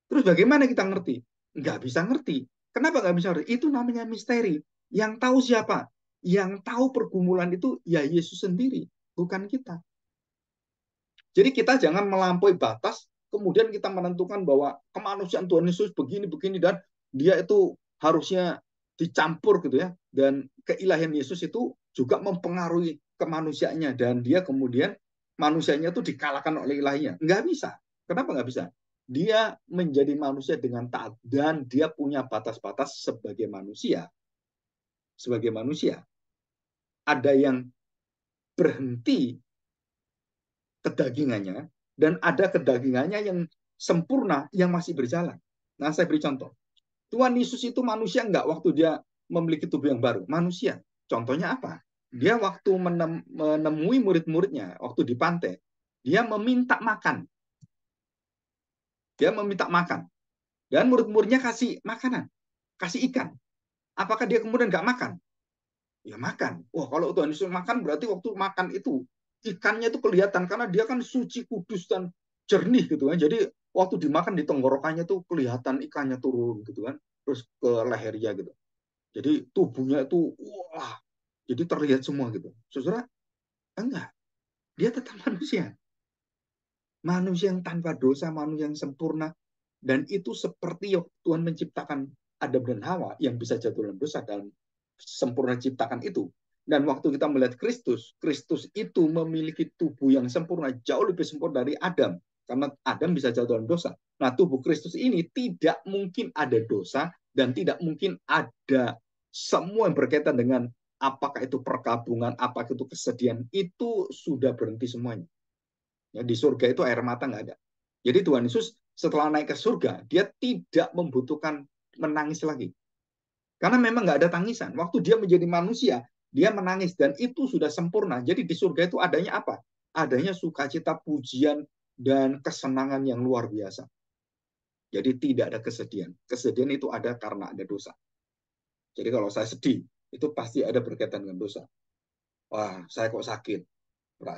Terus bagaimana kita ngerti? Nggak bisa ngerti. Kenapa nggak bisa ngerti? Itu namanya misteri. Yang tahu siapa? Yang tahu pergumulan itu ya Yesus sendiri, bukan kita. Jadi kita jangan melampaui batas, kemudian kita menentukan bahwa kemanusiaan Tuhan Yesus begini, begini, dan dia itu harusnya dicampur gitu ya dan keilahian Yesus itu juga mempengaruhi kemanusiaannya dan dia kemudian manusianya itu dikalahkan oleh ilahinya nggak bisa kenapa nggak bisa dia menjadi manusia dengan taat dan dia punya batas-batas sebagai manusia sebagai manusia ada yang berhenti kedagingannya dan ada kedagingannya yang sempurna yang masih berjalan nah saya beri contoh Tuhan Yesus itu manusia enggak waktu dia memiliki tubuh yang baru? Manusia. Contohnya apa? Hmm. Dia waktu menemui murid-muridnya, waktu di pantai, dia meminta makan. Dia meminta makan. Dan murid-muridnya kasih makanan, kasih ikan. Apakah dia kemudian enggak makan? Ya makan. Wah kalau Tuhan Yesus makan berarti waktu makan itu ikannya itu kelihatan karena dia kan suci kudus dan jernih gitu kan. Jadi waktu dimakan di tenggorokannya tuh kelihatan ikannya turun gitu kan terus ke lehernya gitu jadi tubuhnya itu wah jadi terlihat semua gitu saudara enggak dia tetap manusia manusia yang tanpa dosa manusia yang sempurna dan itu seperti Tuhan menciptakan Adam dan Hawa yang bisa jatuh dalam dosa dan sempurna ciptakan itu dan waktu kita melihat Kristus, Kristus itu memiliki tubuh yang sempurna, jauh lebih sempurna dari Adam. Karena Adam bisa jatuh dalam dosa. Nah tubuh Kristus ini tidak mungkin ada dosa dan tidak mungkin ada semua yang berkaitan dengan apakah itu perkabungan, apakah itu kesedihan, itu sudah berhenti semuanya. Ya, di surga itu air mata nggak ada. Jadi Tuhan Yesus setelah naik ke surga, dia tidak membutuhkan menangis lagi. Karena memang nggak ada tangisan. Waktu dia menjadi manusia, dia menangis dan itu sudah sempurna. Jadi di surga itu adanya apa? Adanya sukacita, pujian, dan kesenangan yang luar biasa. Jadi tidak ada kesedihan. Kesedihan itu ada karena ada dosa. Jadi kalau saya sedih, itu pasti ada berkaitan dengan dosa. Wah, saya kok sakit.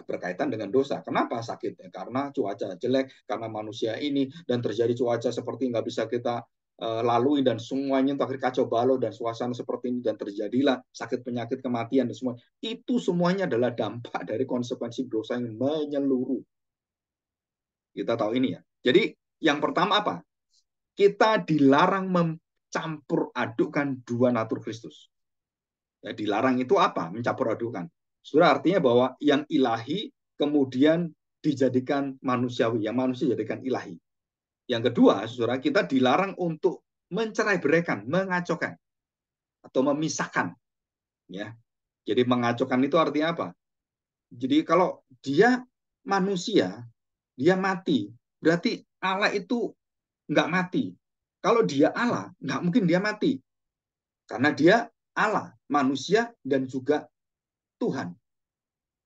Berkaitan dengan dosa. Kenapa sakit? Ya, karena cuaca jelek, karena manusia ini, dan terjadi cuaca seperti nggak bisa kita eh, lalui, dan semuanya terakhir kacau balau, dan suasana seperti ini, dan terjadilah sakit, penyakit, kematian, dan semua. Itu semuanya adalah dampak dari konsekuensi dosa yang menyeluruh kita tahu ini ya. Jadi yang pertama apa? Kita dilarang mencampur adukkan dua natur Kristus. Ya, dilarang itu apa? Mencampur adukkan. Sudah artinya bahwa yang ilahi kemudian dijadikan manusiawi, yang manusia dijadikan ilahi. Yang kedua, saudara kita dilarang untuk mencerai berikan, mengacaukan, atau memisahkan. Ya, jadi mengacaukan itu artinya apa? Jadi kalau dia manusia dia mati. Berarti Allah itu nggak mati. Kalau dia Allah, nggak mungkin dia mati. Karena dia Allah, manusia, dan juga Tuhan.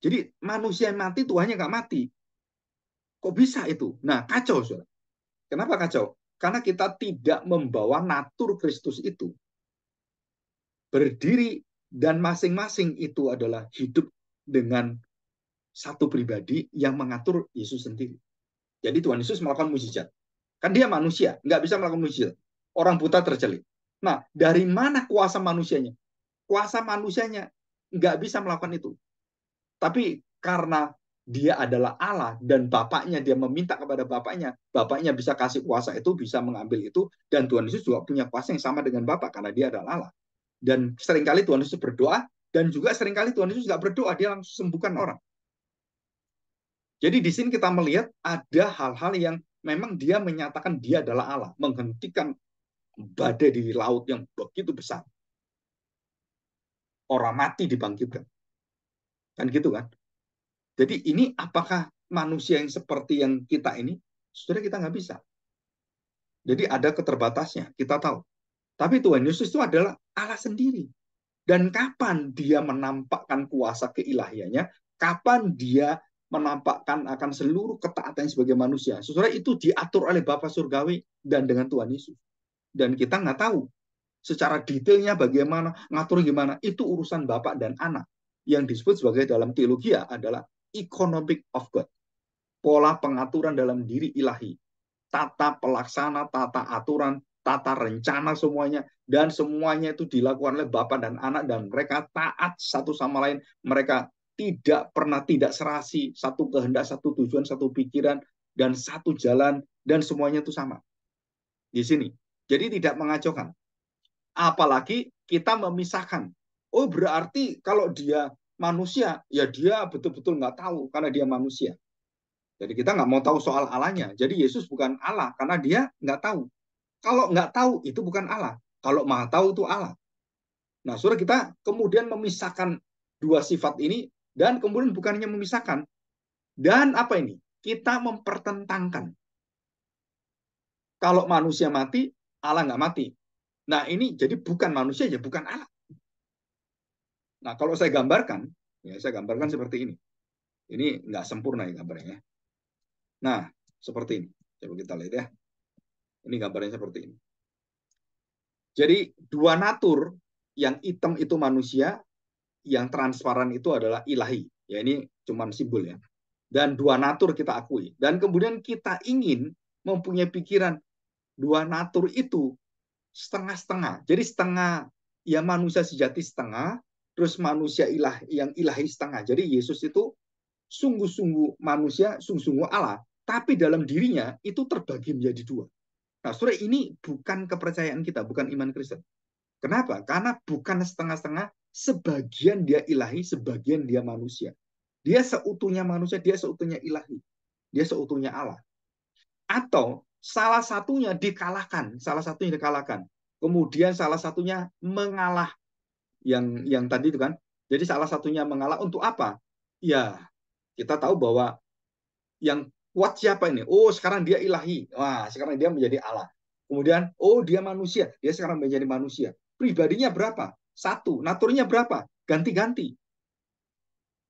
Jadi manusia yang mati, Tuhannya nggak mati. Kok bisa itu? Nah, kacau. Surah. Kenapa kacau? Karena kita tidak membawa natur Kristus itu. Berdiri dan masing-masing itu adalah hidup dengan satu pribadi yang mengatur Yesus sendiri. Jadi Tuhan Yesus melakukan mujizat. Kan dia manusia, nggak bisa melakukan mujizat. Orang buta tercelik. Nah, dari mana kuasa manusianya? Kuasa manusianya nggak bisa melakukan itu. Tapi karena dia adalah Allah dan bapaknya dia meminta kepada bapaknya bapaknya bisa kasih kuasa itu bisa mengambil itu dan Tuhan Yesus juga punya kuasa yang sama dengan bapak karena dia adalah Allah dan seringkali Tuhan Yesus berdoa dan juga seringkali Tuhan Yesus nggak berdoa dia langsung sembuhkan orang jadi di sini kita melihat ada hal-hal yang memang dia menyatakan dia adalah Allah, menghentikan badai di laut yang begitu besar. Orang mati dibangkitkan. Kan gitu kan? Jadi ini apakah manusia yang seperti yang kita ini? Sudah kita nggak bisa. Jadi ada keterbatasnya, kita tahu. Tapi Tuhan Yesus itu adalah Allah sendiri. Dan kapan dia menampakkan kuasa keilahiannya, kapan dia menampakkan akan seluruh ketaatan sebagai manusia. Sesudah itu diatur oleh Bapa Surgawi dan dengan Tuhan Yesus. Dan kita nggak tahu secara detailnya bagaimana, ngatur gimana. Itu urusan Bapak dan anak. Yang disebut sebagai dalam teologi ya adalah economic of God. Pola pengaturan dalam diri ilahi. Tata pelaksana, tata aturan, tata rencana semuanya. Dan semuanya itu dilakukan oleh Bapak dan anak. Dan mereka taat satu sama lain. Mereka tidak pernah tidak serasi, satu kehendak, satu tujuan, satu pikiran, dan satu jalan, dan semuanya itu sama. Di sini. Jadi tidak mengacaukan. Apalagi kita memisahkan. Oh berarti kalau dia manusia, ya dia betul-betul nggak tahu karena dia manusia. Jadi kita nggak mau tahu soal Allahnya. Jadi Yesus bukan Allah karena dia nggak tahu. Kalau nggak tahu itu bukan Allah. Kalau maha tahu itu Allah. Nah, surah kita kemudian memisahkan dua sifat ini dan kemudian bukannya memisahkan. Dan apa ini? Kita mempertentangkan. Kalau manusia mati, Allah nggak mati. Nah ini jadi bukan manusia, ya bukan Allah. Nah kalau saya gambarkan, ya saya gambarkan seperti ini. Ini nggak sempurna ya gambarnya. Nah seperti ini. Coba kita lihat ya. Ini gambarnya seperti ini. Jadi dua natur yang hitam itu manusia, yang transparan itu adalah ilahi. Ya ini cuman simbol ya. Dan dua natur kita akui. Dan kemudian kita ingin mempunyai pikiran dua natur itu setengah-setengah. Jadi setengah ya manusia sejati setengah, terus manusia ilah yang ilahi setengah. Jadi Yesus itu sungguh-sungguh manusia, sungguh-sungguh Allah, tapi dalam dirinya itu terbagi menjadi dua. Nah, sore ini bukan kepercayaan kita, bukan iman Kristen. Kenapa? Karena bukan setengah-setengah sebagian dia ilahi, sebagian dia manusia. Dia seutuhnya manusia, dia seutuhnya ilahi. Dia seutuhnya Allah. Atau salah satunya dikalahkan, salah satunya dikalahkan. Kemudian salah satunya mengalah yang yang tadi itu kan. Jadi salah satunya mengalah untuk apa? Ya, kita tahu bahwa yang kuat siapa ini? Oh, sekarang dia ilahi. Wah, sekarang dia menjadi Allah. Kemudian, oh dia manusia. Dia sekarang menjadi manusia. Pribadinya berapa? satu. Naturnya berapa? Ganti-ganti.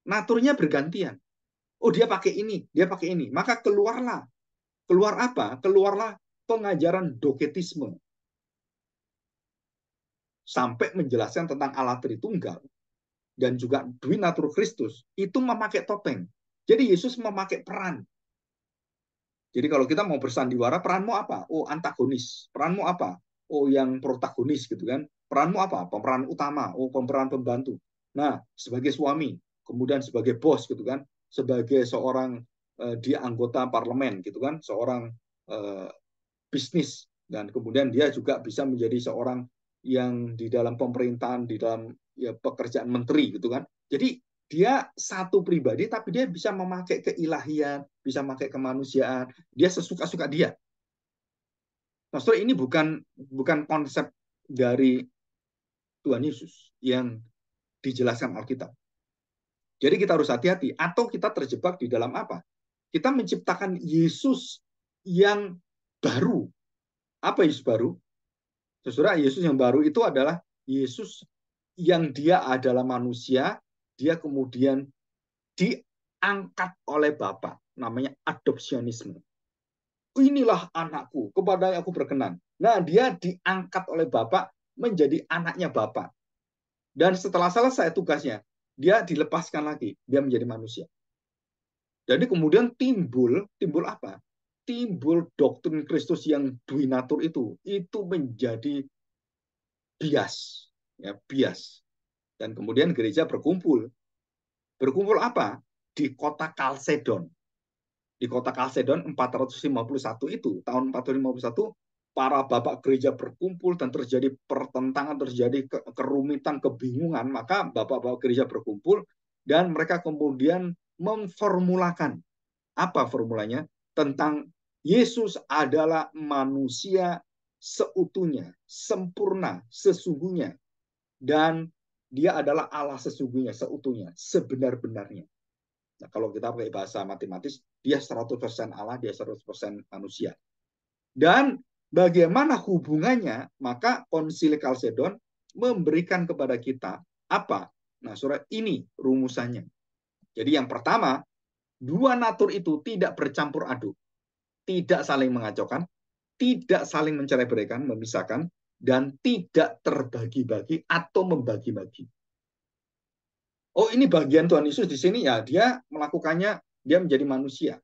Naturnya bergantian. Oh dia pakai ini, dia pakai ini. Maka keluarlah. Keluar apa? Keluarlah pengajaran doketisme. Sampai menjelaskan tentang Allah Tritunggal dan juga Dwi Natur Kristus itu memakai topeng. Jadi Yesus memakai peran. Jadi kalau kita mau bersandiwara, peranmu apa? Oh antagonis. Peranmu apa? Oh yang protagonis gitu kan. Peranmu apa? Pemeran utama, oh pemeran pembantu. Nah, sebagai suami, kemudian sebagai bos gitu kan, sebagai seorang uh, di anggota parlemen gitu kan, seorang uh, bisnis dan kemudian dia juga bisa menjadi seorang yang di dalam pemerintahan, di dalam ya, pekerjaan menteri gitu kan. Jadi dia satu pribadi tapi dia bisa memakai keilahian, bisa memakai kemanusiaan, dia sesuka-suka dia. Nah, ini bukan bukan konsep dari Tuhan Yesus yang dijelaskan Alkitab. Jadi kita harus hati-hati atau kita terjebak di dalam apa? Kita menciptakan Yesus yang baru. Apa Yesus baru? Saudara, Yesus yang baru itu adalah Yesus yang dia adalah manusia, dia kemudian diangkat oleh Bapa, namanya adopsionisme. Inilah anakku, kepada yang aku berkenan. Nah, dia diangkat oleh Bapak menjadi anaknya Bapak. Dan setelah selesai tugasnya, dia dilepaskan lagi, dia menjadi manusia. Jadi kemudian timbul, timbul apa? Timbul doktrin Kristus yang dui natur itu, itu menjadi bias, ya bias. Dan kemudian gereja berkumpul. Berkumpul apa? Di kota Kalsedon. Di kota Kalsedon 451 itu, tahun 451 para bapak gereja berkumpul dan terjadi pertentangan, terjadi kerumitan, kebingungan, maka bapak-bapak gereja berkumpul dan mereka kemudian memformulakan apa formulanya tentang Yesus adalah manusia seutuhnya, sempurna, sesungguhnya dan dia adalah Allah sesungguhnya, seutuhnya, sebenar-benarnya. Nah, kalau kita pakai bahasa matematis, dia 100% Allah, dia 100% manusia. Dan bagaimana hubungannya, maka konsili Kalsedon memberikan kepada kita apa? Nah, surat ini rumusannya. Jadi yang pertama, dua natur itu tidak bercampur aduk, tidak saling mengacaukan, tidak saling mencerai berikan, memisahkan, dan tidak terbagi-bagi atau membagi-bagi. Oh, ini bagian Tuhan Yesus di sini ya, dia melakukannya, dia menjadi manusia.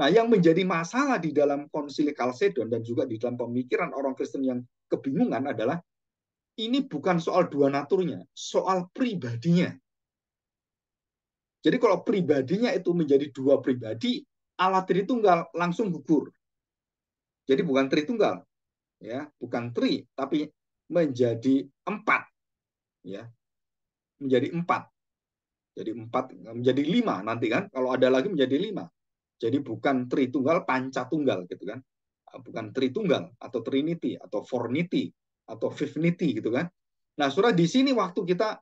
Nah, yang menjadi masalah di dalam konsili Kalsedon dan juga di dalam pemikiran orang Kristen yang kebingungan adalah ini bukan soal dua naturnya, soal pribadinya. Jadi kalau pribadinya itu menjadi dua pribadi, Allah Tritunggal langsung gugur. Jadi bukan Tritunggal, ya, bukan Tri, tapi menjadi empat, ya, menjadi empat. Jadi empat menjadi lima nanti kan, kalau ada lagi menjadi lima jadi bukan Tritunggal, panca tunggal gitu kan. Ah, bukan Tritunggal atau Trinity atau Fornity atau Fifthnity gitu kan. Nah, Saudara di sini waktu kita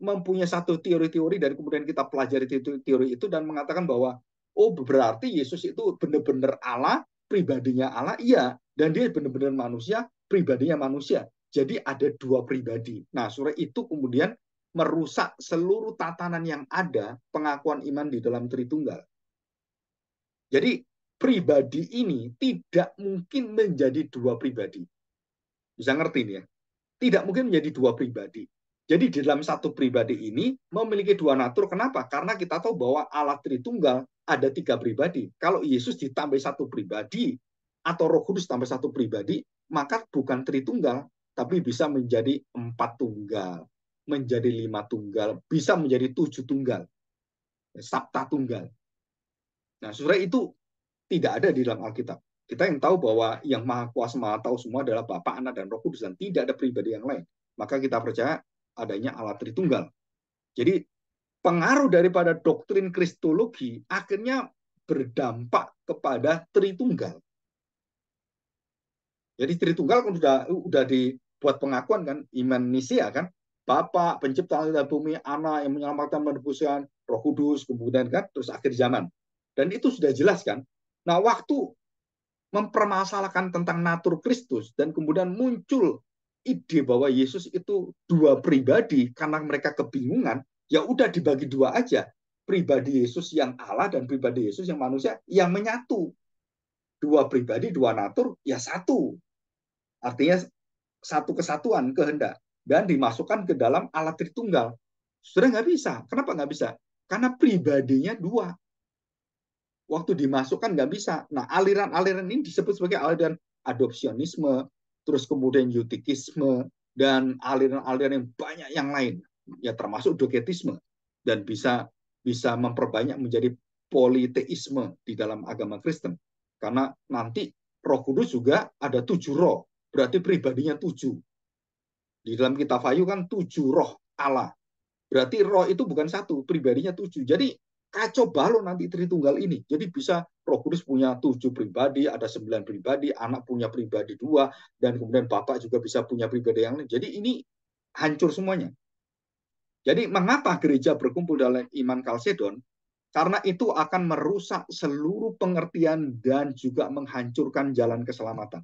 mempunyai satu teori-teori dan kemudian kita pelajari teori itu dan mengatakan bahwa oh berarti Yesus itu benar-benar Allah, pribadinya Allah, iya, dan dia benar-benar manusia, pribadinya manusia. Jadi ada dua pribadi. Nah, surah itu kemudian merusak seluruh tatanan yang ada pengakuan iman di dalam Tritunggal. Jadi pribadi ini tidak mungkin menjadi dua pribadi. Bisa ngerti nih ya? Tidak mungkin menjadi dua pribadi. Jadi di dalam satu pribadi ini memiliki dua natur. Kenapa? Karena kita tahu bahwa Allah Tritunggal ada tiga pribadi. Kalau Yesus ditambah satu pribadi atau Roh Kudus tambah satu pribadi, maka bukan Tritunggal, tapi bisa menjadi empat tunggal, menjadi lima tunggal, bisa menjadi tujuh tunggal, sabta tunggal. Nah, sebenarnya itu tidak ada di dalam Alkitab. Kita yang tahu bahwa yang maha kuasa, maha tahu semua adalah Bapa, Anak, dan Roh Kudus, dan tidak ada pribadi yang lain. Maka kita percaya adanya Allah Tritunggal. Jadi, pengaruh daripada doktrin Kristologi akhirnya berdampak kepada Tritunggal. Jadi Tritunggal kan sudah sudah dibuat pengakuan kan, iman nisia kan, Bapa pencipta langit dan bumi, Anak yang menyelamatkan manusia Roh Kudus, kemudian kan terus akhir zaman. Dan itu sudah jelas kan. Nah waktu mempermasalahkan tentang natur Kristus dan kemudian muncul ide bahwa Yesus itu dua pribadi karena mereka kebingungan, ya udah dibagi dua aja. Pribadi Yesus yang Allah dan pribadi Yesus yang manusia yang menyatu. Dua pribadi, dua natur, ya satu. Artinya satu kesatuan kehendak. Dan dimasukkan ke dalam alat Tritunggal. Sudah nggak bisa. Kenapa nggak bisa? Karena pribadinya dua waktu dimasukkan nggak bisa. Nah, aliran-aliran ini disebut sebagai aliran adopsionisme, terus kemudian eutikisme, dan aliran-aliran yang banyak yang lain, ya termasuk doketisme, dan bisa bisa memperbanyak menjadi politeisme di dalam agama Kristen. Karena nanti roh kudus juga ada tujuh roh, berarti pribadinya tujuh. Di dalam kitab Fayu kan tujuh roh Allah. Berarti roh itu bukan satu, pribadinya tujuh. Jadi kacau balau nanti Tritunggal ini. Jadi bisa Roh Kudus punya tujuh pribadi, ada sembilan pribadi, anak punya pribadi dua, dan kemudian Bapak juga bisa punya pribadi yang lain. Jadi ini hancur semuanya. Jadi mengapa gereja berkumpul dalam iman Kalsedon? Karena itu akan merusak seluruh pengertian dan juga menghancurkan jalan keselamatan.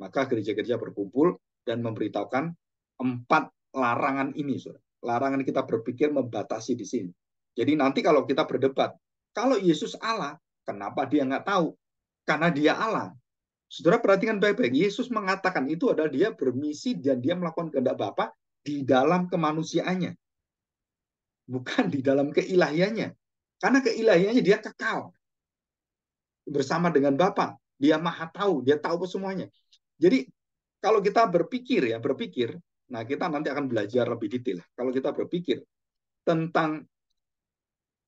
Maka gereja-gereja berkumpul dan memberitahukan empat larangan ini. Larangan kita berpikir membatasi di sini jadi nanti kalau kita berdebat, kalau Yesus Allah, kenapa dia nggak tahu? Karena dia Allah. Saudara perhatikan baik-baik, Yesus mengatakan itu adalah dia bermisi dan dia melakukan kehendak Bapa di dalam kemanusiaannya. Bukan di dalam keilahiannya. Karena keilahiannya dia kekal. Bersama dengan Bapak. Dia maha tahu, dia tahu semuanya. Jadi kalau kita berpikir ya, berpikir, nah kita nanti akan belajar lebih detail. Kalau kita berpikir tentang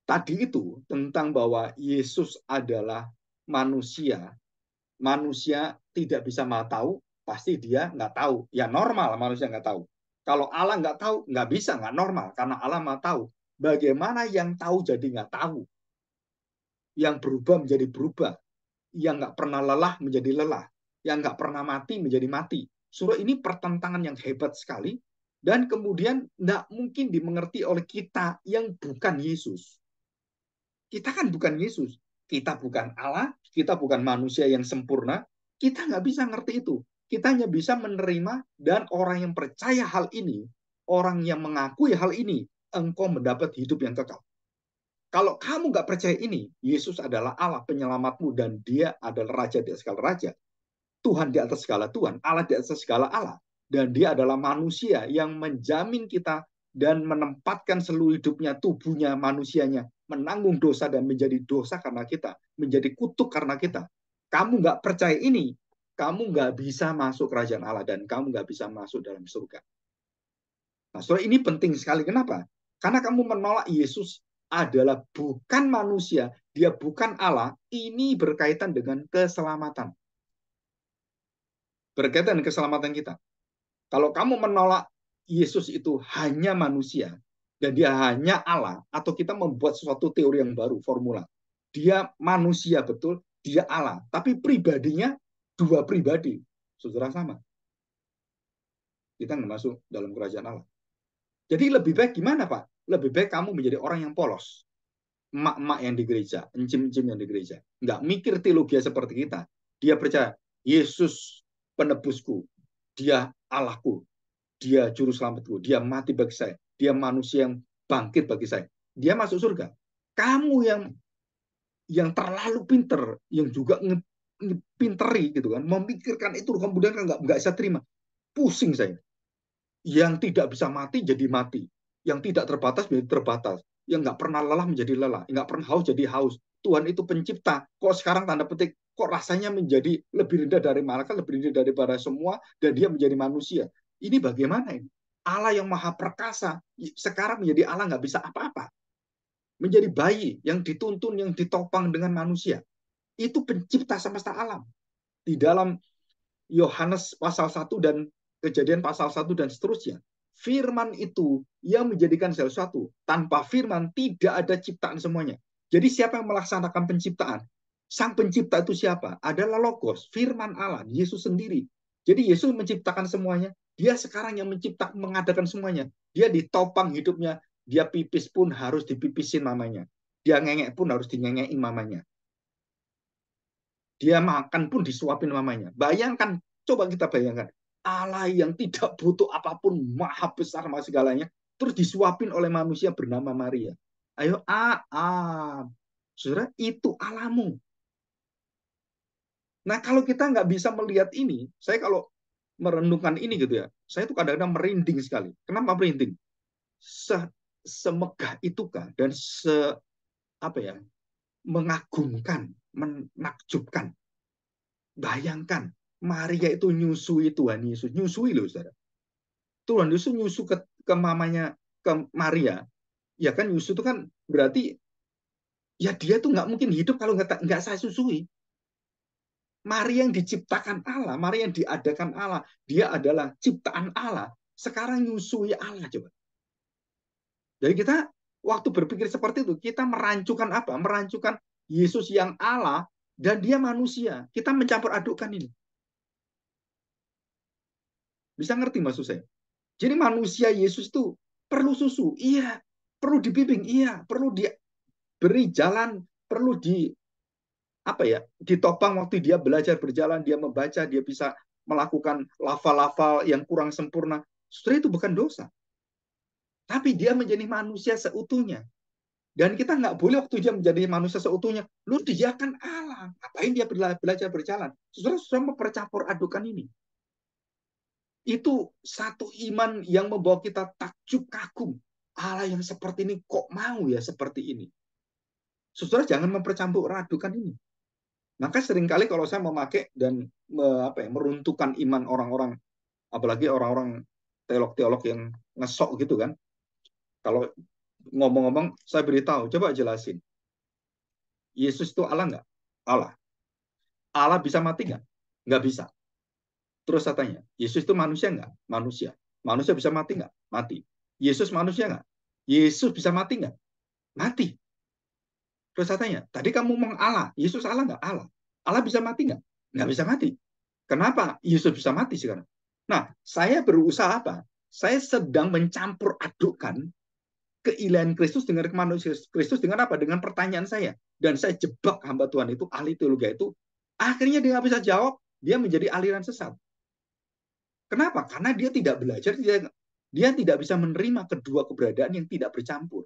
tadi itu tentang bahwa Yesus adalah manusia. Manusia tidak bisa tahu, pasti dia nggak tahu. Ya normal manusia nggak tahu. Kalau Allah nggak tahu, nggak bisa, nggak normal. Karena Allah mau tahu. Bagaimana yang tahu jadi nggak tahu? Yang berubah menjadi berubah. Yang nggak pernah lelah menjadi lelah. Yang nggak pernah mati menjadi mati. Surah ini pertentangan yang hebat sekali. Dan kemudian nggak mungkin dimengerti oleh kita yang bukan Yesus. Kita kan bukan Yesus, kita bukan Allah, kita bukan manusia yang sempurna, kita nggak bisa ngerti itu. Kita hanya bisa menerima dan orang yang percaya hal ini, orang yang mengakui hal ini, engkau mendapat hidup yang kekal. Kalau kamu nggak percaya ini, Yesus adalah Allah penyelamatmu dan dia adalah Raja di atas segala Raja. Tuhan di atas segala Tuhan, Allah di atas segala Allah. Dan dia adalah manusia yang menjamin kita dan menempatkan seluruh hidupnya, tubuhnya, manusianya menanggung dosa dan menjadi dosa karena kita, menjadi kutuk karena kita. Kamu nggak percaya ini, kamu nggak bisa masuk kerajaan Allah dan kamu nggak bisa masuk dalam surga. Nah, saudara ini penting sekali. Kenapa? Karena kamu menolak Yesus adalah bukan manusia, dia bukan Allah. Ini berkaitan dengan keselamatan. Berkaitan dengan keselamatan kita. Kalau kamu menolak Yesus itu hanya manusia, dan dia hanya Allah atau kita membuat sesuatu teori yang baru formula dia manusia betul dia Allah tapi pribadinya dua pribadi saudara sama kita nggak masuk dalam kerajaan Allah jadi lebih baik gimana pak lebih baik kamu menjadi orang yang polos mak-mak yang di gereja encim-encim yang di gereja nggak mikir teologi seperti kita dia percaya Yesus penebusku dia Allahku dia juru selamatku dia mati bagi saya dia manusia yang bangkit bagi saya. Dia masuk surga. Kamu yang yang terlalu pinter, yang juga pinteri gitu kan, memikirkan itu kemudian kan nggak nggak bisa terima, pusing saya. Yang tidak bisa mati jadi mati, yang tidak terbatas menjadi terbatas, yang nggak pernah lelah menjadi lelah, nggak pernah haus jadi haus. Tuhan itu pencipta. Kok sekarang tanda petik kok rasanya menjadi lebih rendah dari malaikat, lebih rendah daripada semua, dan dia menjadi manusia. Ini bagaimana ini? Allah yang maha perkasa sekarang menjadi Allah nggak bisa apa-apa. Menjadi bayi yang dituntun, yang ditopang dengan manusia. Itu pencipta semesta alam. Di dalam Yohanes pasal 1 dan kejadian pasal 1 dan seterusnya. Firman itu yang menjadikan sesuatu. Tanpa firman tidak ada ciptaan semuanya. Jadi siapa yang melaksanakan penciptaan? Sang pencipta itu siapa? Adalah Logos, firman Allah, Yesus sendiri. Jadi Yesus menciptakan semuanya, dia sekarang yang mencipta, mengadakan semuanya. Dia ditopang hidupnya. Dia pipis pun harus dipipisin mamanya. Dia ngengek pun harus dinyengekin mamanya. Dia makan pun disuapin mamanya. Bayangkan, coba kita bayangkan. Allah yang tidak butuh apapun, maha besar maha segalanya, terus disuapin oleh manusia bernama Maria. Ayo, ah, ah. Saudara, itu alamu. Nah, kalau kita nggak bisa melihat ini, saya kalau merenungkan ini gitu ya, saya tuh kadang-kadang merinding sekali. Kenapa merinding? Se semegah itukah dan se apa ya mengagumkan, menakjubkan. Bayangkan Maria itu nyusui Tuhan Yesus, nyusui loh saudara. Tuhan Yesus nyusu ke, ke mamanya ke Maria, ya kan nyusu itu kan berarti ya dia tuh nggak mungkin hidup kalau nggak nggak saya susui. Mari yang diciptakan Allah, mari yang diadakan Allah, dia adalah ciptaan Allah. Sekarang nyusui Allah coba. Jadi kita waktu berpikir seperti itu, kita merancukan apa? Merancukan Yesus yang Allah dan dia manusia. Kita mencampur adukkan ini. Bisa ngerti maksud saya? Jadi manusia Yesus itu perlu susu, iya. Perlu dibimbing, iya. Perlu diberi jalan, perlu di apa ya ditopang waktu dia belajar berjalan dia membaca dia bisa melakukan lafal-lafal yang kurang sempurna sebenarnya itu bukan dosa tapi dia menjadi manusia seutuhnya dan kita nggak boleh waktu dia menjadi manusia seutuhnya lu dia kan Allah ngapain dia bela belajar berjalan saudara sudah mempercampur adukan ini itu satu iman yang membawa kita takjub kagum Allah yang seperti ini kok mau ya seperti ini Saudara jangan mempercampur adukan ini. Maka seringkali kalau saya memakai dan me, apa ya, meruntuhkan iman orang-orang, apalagi orang-orang teolog-teolog yang ngesok gitu kan. Kalau ngomong-ngomong, saya beritahu, coba jelasin. Yesus itu Allah nggak? Allah. Allah bisa mati nggak? Nggak bisa. Terus saya tanya, Yesus itu manusia nggak? Manusia. Manusia bisa mati nggak? Mati. Yesus manusia nggak? Yesus bisa mati nggak? Mati. Terus saya tanya, tadi kamu mengalah, Yesus Allah nggak Allah? Allah bisa mati nggak? Nggak bisa mati. Kenapa Yesus bisa mati sekarang? Nah, saya berusaha apa? Saya sedang mencampur adukkan keilahian Kristus dengan kemanusiaan Kristus dengan apa? Dengan pertanyaan saya. Dan saya jebak hamba Tuhan itu, ahli teologi itu. Akhirnya dia nggak bisa jawab, dia menjadi aliran sesat. Kenapa? Karena dia tidak belajar, dia tidak bisa menerima kedua keberadaan yang tidak bercampur.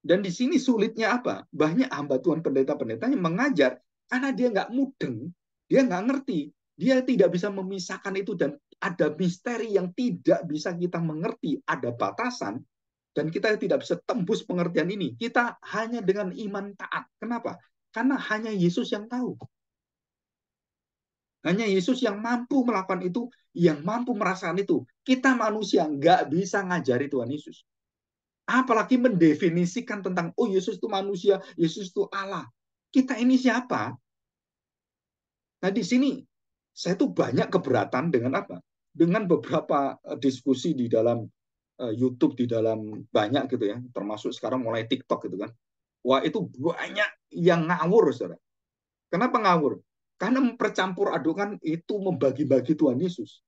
Dan di sini sulitnya apa? Banyak hamba Tuhan pendeta-pendeta yang mengajar karena dia nggak mudeng, dia nggak ngerti, dia tidak bisa memisahkan itu dan ada misteri yang tidak bisa kita mengerti, ada batasan dan kita tidak bisa tembus pengertian ini. Kita hanya dengan iman taat. Kenapa? Karena hanya Yesus yang tahu. Hanya Yesus yang mampu melakukan itu, yang mampu merasakan itu. Kita manusia nggak bisa ngajari Tuhan Yesus. Apalagi mendefinisikan tentang, oh Yesus itu manusia, Yesus itu Allah. Kita ini siapa? Nah di sini saya tuh banyak keberatan dengan apa? Dengan beberapa eh, diskusi di dalam eh, YouTube, di dalam banyak gitu ya, termasuk sekarang mulai TikTok gitu kan. Wah itu banyak yang ngawur, saudara. Kenapa ngawur? Karena mempercampur adukan itu membagi-bagi Tuhan Yesus.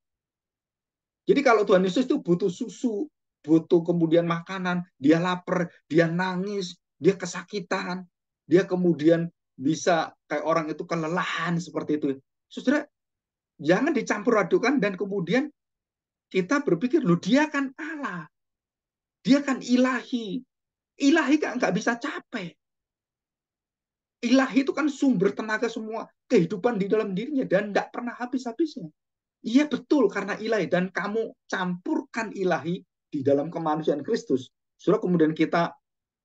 Jadi kalau Tuhan Yesus itu butuh susu, butuh kemudian makanan, dia lapar, dia nangis, dia kesakitan, dia kemudian bisa kayak orang itu kelelahan seperti itu. Saudara, jangan dicampur adukan dan kemudian kita berpikir, lu dia kan Allah. Dia kan ilahi. Ilahi kan nggak bisa capek. Ilahi itu kan sumber tenaga semua kehidupan di dalam dirinya dan nggak pernah habis-habisnya. Iya betul karena ilahi dan kamu campurkan ilahi di dalam kemanusiaan Kristus, sudah kemudian kita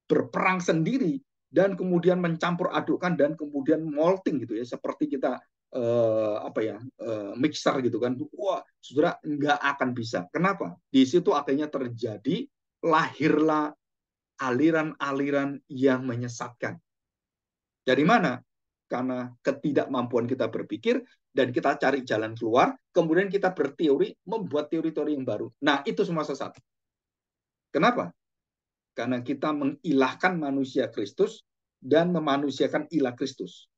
berperang sendiri dan kemudian mencampur adukkan dan kemudian molting gitu ya seperti kita eh, apa ya eh, mixer gitu kan wah saudara nggak akan bisa kenapa di situ akhirnya terjadi lahirlah aliran-aliran yang menyesatkan dari mana karena ketidakmampuan kita berpikir dan kita cari jalan keluar kemudian kita berteori membuat teori-teori yang baru nah itu semua sesat Kenapa? Karena kita mengilahkan manusia Kristus dan memanusiakan ilah Kristus.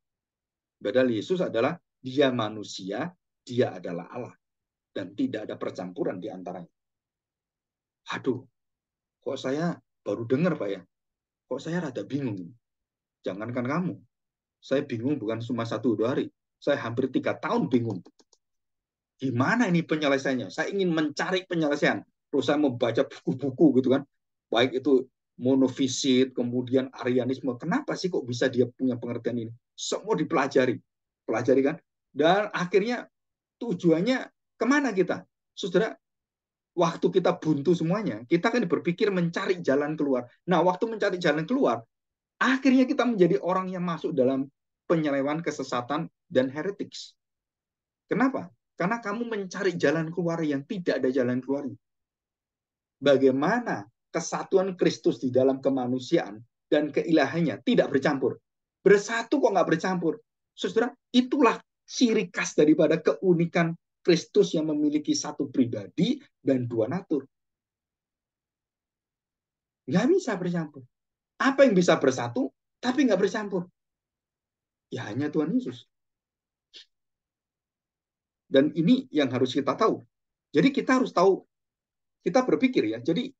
Padahal Yesus adalah dia manusia, dia adalah Allah. Dan tidak ada percampuran di antaranya. Aduh, kok saya baru dengar Pak ya? Kok saya rada bingung? Jangankan kamu. Saya bingung bukan cuma satu dua hari. Saya hampir tiga tahun bingung. Gimana ini penyelesaiannya? Saya ingin mencari penyelesaian terus membaca buku-buku gitu kan, baik itu monofisit, kemudian arianisme. Kenapa sih kok bisa dia punya pengertian ini? Semua dipelajari, pelajari kan. Dan akhirnya tujuannya kemana kita? Saudara, waktu kita buntu semuanya, kita kan berpikir mencari jalan keluar. Nah, waktu mencari jalan keluar, akhirnya kita menjadi orang yang masuk dalam penyelewan kesesatan dan heretics. Kenapa? Karena kamu mencari jalan keluar yang tidak ada jalan keluarnya bagaimana kesatuan Kristus di dalam kemanusiaan dan keilahannya tidak bercampur. Bersatu kok nggak bercampur. Saudara, itulah ciri khas daripada keunikan Kristus yang memiliki satu pribadi dan dua natur. Nggak bisa bercampur. Apa yang bisa bersatu, tapi nggak bercampur? Ya hanya Tuhan Yesus. Dan ini yang harus kita tahu. Jadi kita harus tahu kita berpikir ya. Jadi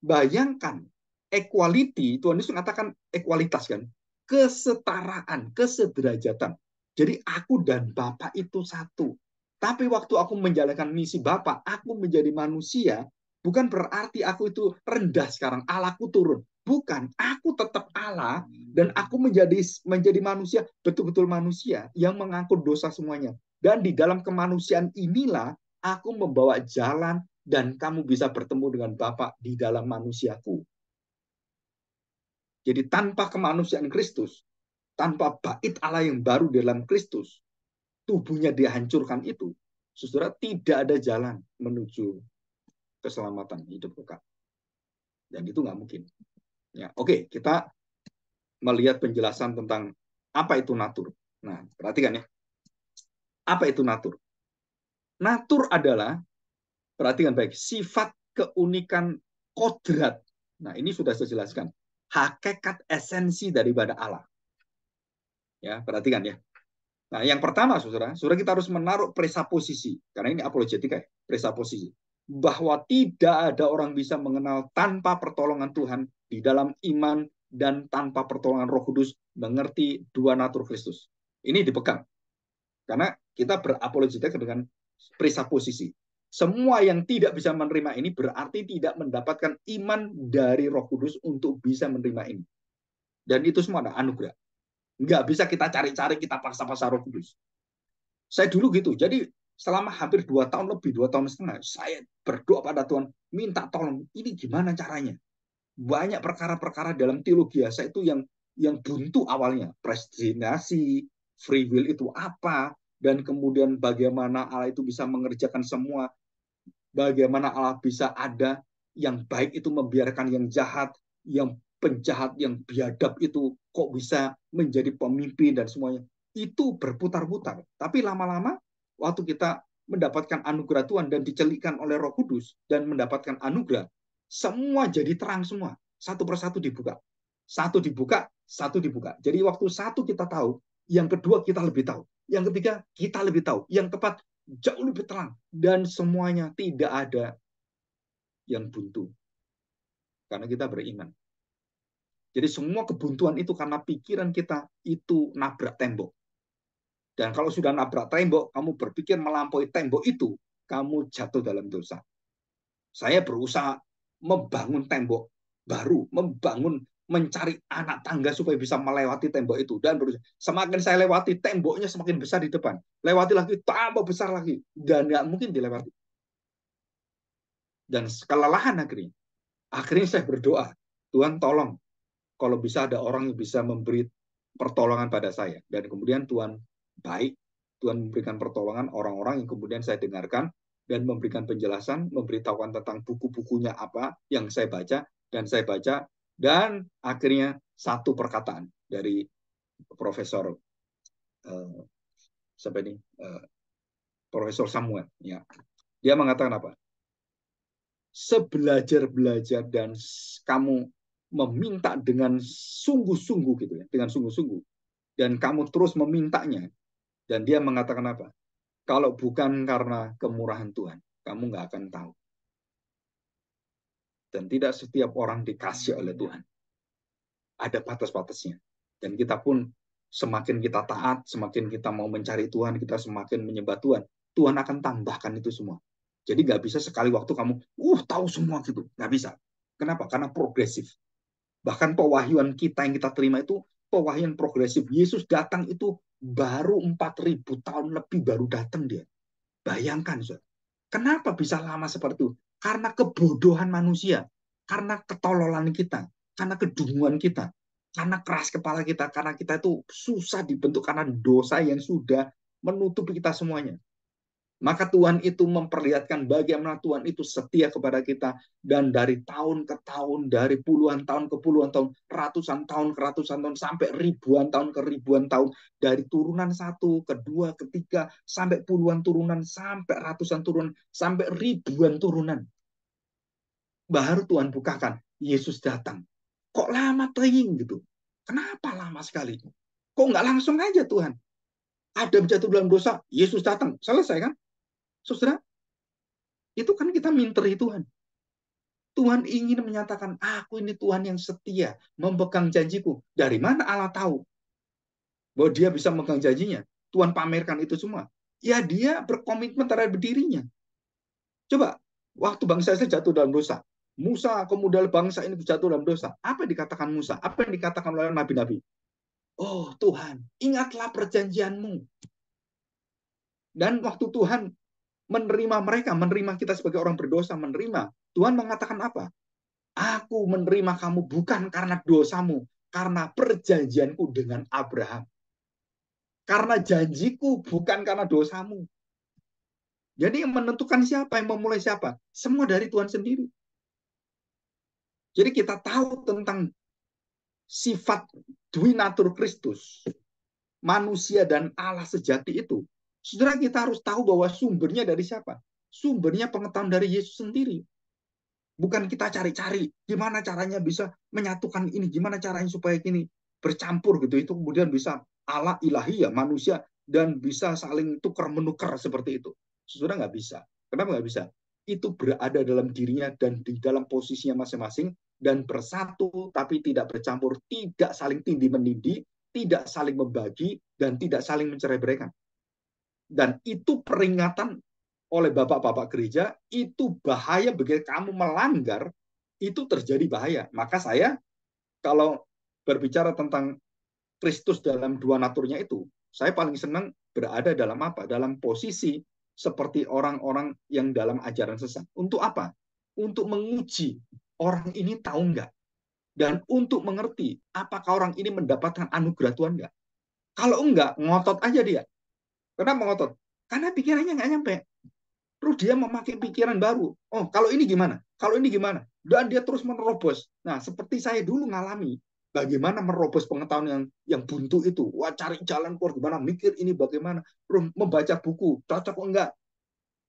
bayangkan equality Tuhan Yesus mengatakan ekualitas kan, kesetaraan, kesederajatan. Jadi aku dan Bapa itu satu. Tapi waktu aku menjalankan misi Bapa, aku menjadi manusia bukan berarti aku itu rendah sekarang, Allahku turun. Bukan, aku tetap Allah dan aku menjadi menjadi manusia, betul-betul manusia yang mengangkut dosa semuanya. Dan di dalam kemanusiaan inilah aku membawa jalan dan kamu bisa bertemu dengan Bapa di dalam manusiaku. Jadi tanpa kemanusiaan Kristus, tanpa bait Allah yang baru dalam Kristus, tubuhnya dihancurkan itu, saudara tidak ada jalan menuju keselamatan hidup kekal. Dan itu nggak mungkin. Ya, oke, okay, kita melihat penjelasan tentang apa itu natur. Nah, perhatikan ya. Apa itu natur? Natur adalah Perhatikan baik, sifat keunikan kodrat. Nah, ini sudah saya jelaskan. Hakikat esensi daripada Allah. Ya, perhatikan ya. Nah, yang pertama, saudara, saudara kita harus menaruh presaposisi. Karena ini apologetika ya, presaposisi. Bahwa tidak ada orang bisa mengenal tanpa pertolongan Tuhan di dalam iman dan tanpa pertolongan roh kudus mengerti dua natur Kristus. Ini dipegang. Karena kita berapologetika dengan presaposisi semua yang tidak bisa menerima ini berarti tidak mendapatkan iman dari Roh Kudus untuk bisa menerima ini. Dan itu semua ada anugerah. Nggak bisa kita cari-cari, kita paksa-paksa Roh Kudus. Saya dulu gitu. Jadi selama hampir dua tahun lebih, dua tahun setengah, saya berdoa pada Tuhan, minta tolong, ini gimana caranya? Banyak perkara-perkara dalam teologi saya itu yang yang buntu awalnya. Predestinasi, free will itu apa, dan kemudian bagaimana Allah itu bisa mengerjakan semua Bagaimana Allah bisa ada yang baik itu membiarkan yang jahat, yang penjahat, yang biadab itu kok bisa menjadi pemimpin dan semuanya. Itu berputar-putar. Tapi lama-lama waktu kita mendapatkan anugerah Tuhan dan dicelikan oleh roh kudus dan mendapatkan anugerah, semua jadi terang semua. Satu persatu dibuka. Satu dibuka, satu dibuka. Jadi waktu satu kita tahu, yang kedua kita lebih tahu. Yang ketiga kita lebih tahu. Yang keempat jauh lebih terang dan semuanya tidak ada yang buntu. Karena kita beriman. Jadi semua kebuntuan itu karena pikiran kita itu nabrak tembok. Dan kalau sudah nabrak tembok, kamu berpikir melampaui tembok itu, kamu jatuh dalam dosa. Saya berusaha membangun tembok baru, membangun mencari anak tangga supaya bisa melewati tembok itu dan berusaha. semakin saya lewati temboknya semakin besar di depan lewati lagi tambah besar lagi dan nggak mungkin dilewati dan kelelahan akhirnya akhirnya saya berdoa Tuhan tolong kalau bisa ada orang yang bisa memberi pertolongan pada saya dan kemudian Tuhan baik Tuhan memberikan pertolongan orang-orang yang kemudian saya dengarkan dan memberikan penjelasan, memberitahukan tentang buku-bukunya apa yang saya baca dan saya baca dan akhirnya satu perkataan dari Profesor uh, siapa ini uh, Profesor Samuel ya dia mengatakan apa sebelajar belajar dan kamu meminta dengan sungguh-sungguh gitu ya dengan sungguh-sungguh dan kamu terus memintanya dan dia mengatakan apa kalau bukan karena kemurahan Tuhan kamu nggak akan tahu dan tidak setiap orang dikasih oleh Tuhan. Ada batas-batasnya. Dan kita pun semakin kita taat, semakin kita mau mencari Tuhan, kita semakin menyembah Tuhan. Tuhan akan tambahkan itu semua. Jadi nggak bisa sekali waktu kamu, uh tahu semua gitu. Nggak bisa. Kenapa? Karena progresif. Bahkan pewahyuan kita yang kita terima itu pewahyuan progresif. Yesus datang itu baru 4000 tahun lebih baru datang dia. Bayangkan, so. Kenapa bisa lama seperti itu? karena kebodohan manusia, karena ketololan kita, karena kedunguan kita, karena keras kepala kita, karena kita itu susah dibentuk karena dosa yang sudah menutupi kita semuanya. Maka Tuhan itu memperlihatkan bagaimana Tuhan itu setia kepada kita. Dan dari tahun ke tahun, dari puluhan tahun ke puluhan tahun, ratusan tahun ke ratusan tahun, sampai ribuan tahun ke ribuan tahun. Dari turunan satu, kedua, ketiga, sampai puluhan turunan, sampai ratusan turunan, sampai ribuan turunan. Baru Tuhan bukakan, Yesus datang. Kok lama teing gitu? Kenapa lama sekali? Kok nggak langsung aja Tuhan? Ada jatuh dalam dosa, Yesus datang. Selesai kan? Saudara, itu kan kita minteri Tuhan. Tuhan ingin menyatakan, aku ini Tuhan yang setia, memegang janjiku. Dari mana Allah tahu? Bahwa dia bisa memegang janjinya. Tuhan pamerkan itu semua. Ya dia berkomitmen terhadap dirinya. Coba, waktu bangsa Israel jatuh dalam dosa. Musa, kemudian bangsa ini jatuh dalam dosa. Apa yang dikatakan Musa? Apa yang dikatakan oleh nabi-nabi? Oh Tuhan, ingatlah perjanjianmu. Dan waktu Tuhan menerima mereka, menerima kita sebagai orang berdosa, menerima. Tuhan mengatakan apa? Aku menerima kamu bukan karena dosamu, karena perjanjianku dengan Abraham. Karena janjiku bukan karena dosamu. Jadi yang menentukan siapa, yang memulai siapa, semua dari Tuhan sendiri. Jadi kita tahu tentang sifat dwi natur Kristus, manusia dan Allah sejati itu Saudara kita harus tahu bahwa sumbernya dari siapa? Sumbernya pengetahuan dari Yesus sendiri. Bukan kita cari-cari gimana caranya bisa menyatukan ini, gimana caranya supaya ini bercampur gitu. Itu kemudian bisa ala ilahi ya manusia dan bisa saling tukar menukar seperti itu. Saudara nggak bisa. Kenapa nggak bisa? Itu berada dalam dirinya dan di dalam posisinya masing-masing dan bersatu tapi tidak bercampur, tidak saling tindih menindih, tidak saling membagi dan tidak saling mencerai berikan. Dan itu peringatan oleh bapak-bapak gereja, itu bahaya begitu kamu melanggar, itu terjadi bahaya. Maka saya kalau berbicara tentang Kristus dalam dua naturnya itu, saya paling senang berada dalam apa? Dalam posisi seperti orang-orang yang dalam ajaran sesat. Untuk apa? Untuk menguji orang ini tahu nggak? Dan untuk mengerti apakah orang ini mendapatkan anugerah Tuhan nggak? Kalau enggak, ngotot aja dia. Kenapa ngotot? Karena pikirannya nggak nyampe. Terus dia memakai pikiran baru. Oh, kalau ini gimana? Kalau ini gimana? Dan dia terus menerobos. Nah, seperti saya dulu ngalami bagaimana menerobos pengetahuan yang yang buntu itu. Wah, cari jalan keluar gimana? Mikir ini bagaimana? Terus membaca buku, cocok enggak?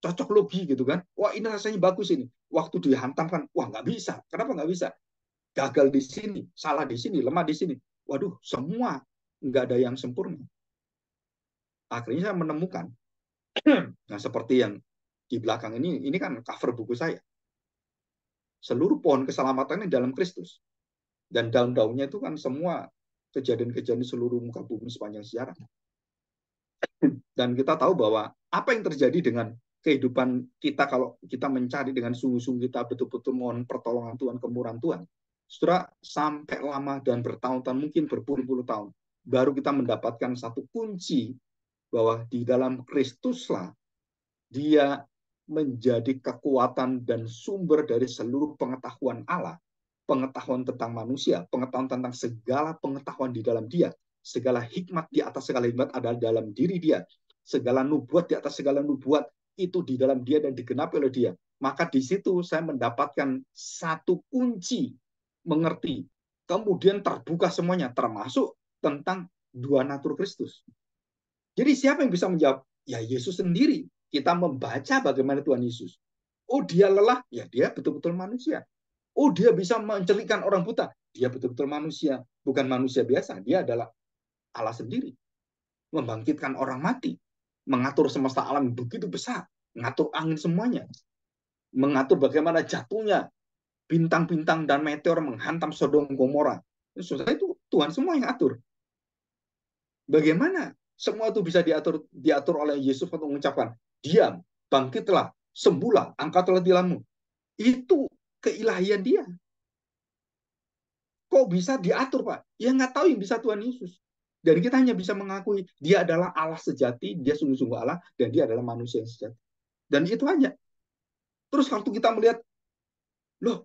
Cocok logi gitu kan? Wah, ini rasanya bagus ini. Waktu dihantamkan, wah nggak bisa. Kenapa nggak bisa? Gagal di sini, salah di sini, lemah di sini. Waduh, semua nggak ada yang sempurna akhirnya saya menemukan nah seperti yang di belakang ini ini kan cover buku saya seluruh pohon keselamatan ini dalam Kristus dan daun-daunnya itu kan semua kejadian-kejadian seluruh muka bumi sepanjang sejarah dan kita tahu bahwa apa yang terjadi dengan kehidupan kita kalau kita mencari dengan sungguh-sungguh kita betul-betul mohon pertolongan Tuhan kemurahan Tuhan setelah sampai lama dan bertahun-tahun, mungkin berpuluh-puluh tahun, baru kita mendapatkan satu kunci bahwa di dalam Kristuslah dia menjadi kekuatan dan sumber dari seluruh pengetahuan Allah, pengetahuan tentang manusia, pengetahuan tentang segala pengetahuan di dalam dia, segala hikmat di atas segala hikmat ada dalam diri dia, segala nubuat di atas segala nubuat itu di dalam dia dan digenapi oleh dia. Maka di situ saya mendapatkan satu kunci mengerti. Kemudian terbuka semuanya, termasuk tentang dua natur Kristus. Jadi siapa yang bisa menjawab? Ya Yesus sendiri. Kita membaca bagaimana Tuhan Yesus. Oh dia lelah, ya dia betul-betul manusia. Oh dia bisa mencelikan orang buta, dia betul-betul manusia. Bukan manusia biasa, dia adalah Allah sendiri. Membangkitkan orang mati. Mengatur semesta alam begitu besar. Mengatur angin semuanya. Mengatur bagaimana jatuhnya bintang-bintang dan meteor menghantam Sodom Gomora. Susah itu Tuhan semua yang atur. Bagaimana semua itu bisa diatur diatur oleh Yesus untuk mengucapkan, diam, bangkitlah, sembuhlah, angkatlah tilammu. Itu keilahian dia. Kok bisa diatur, Pak? Ya nggak tahu yang bisa Tuhan Yesus. Dan kita hanya bisa mengakui dia adalah Allah sejati, dia sungguh-sungguh Allah, dan dia adalah manusia yang sejati. Dan itu hanya. Terus waktu kita melihat, loh,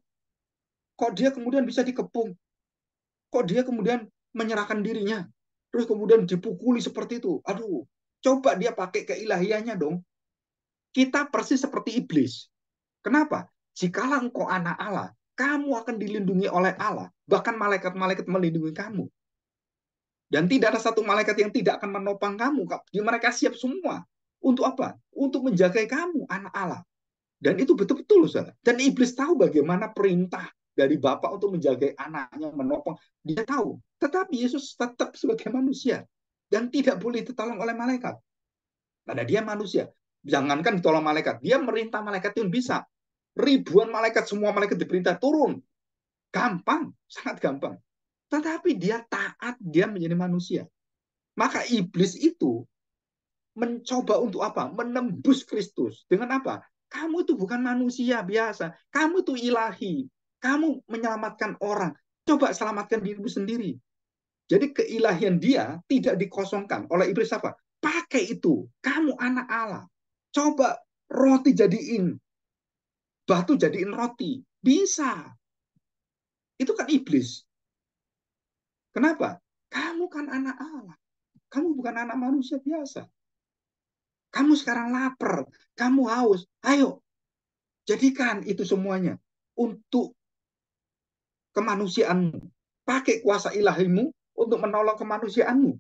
kok dia kemudian bisa dikepung? Kok dia kemudian menyerahkan dirinya? terus kemudian dipukuli seperti itu. Aduh, coba dia pakai keilahiannya dong. Kita persis seperti iblis. Kenapa? Jikalau engkau anak Allah, kamu akan dilindungi oleh Allah. Bahkan malaikat-malaikat melindungi kamu. Dan tidak ada satu malaikat yang tidak akan menopang kamu. Mereka siap semua. Untuk apa? Untuk menjaga kamu, anak Allah. Dan itu betul-betul, saudara. Dan iblis tahu bagaimana perintah dari bapak untuk menjaga anaknya menopang dia tahu tetapi Yesus tetap sebagai manusia dan tidak boleh ditolong oleh malaikat karena dia manusia jangankan ditolong malaikat dia merintah malaikat itu bisa ribuan malaikat semua malaikat diperintah turun gampang sangat gampang tetapi dia taat dia menjadi manusia maka iblis itu mencoba untuk apa menembus Kristus dengan apa kamu itu bukan manusia biasa kamu itu ilahi kamu menyelamatkan orang, coba selamatkan dirimu sendiri. Jadi keilahian dia tidak dikosongkan oleh iblis apa? Pakai itu, kamu anak Allah. Coba roti jadiin batu jadiin roti, bisa. Itu kan iblis. Kenapa? Kamu kan anak Allah. Kamu bukan anak manusia biasa. Kamu sekarang lapar, kamu haus. Ayo, jadikan itu semuanya untuk kemanusiaanmu. Pakai kuasa ilahimu untuk menolong kemanusiaanmu.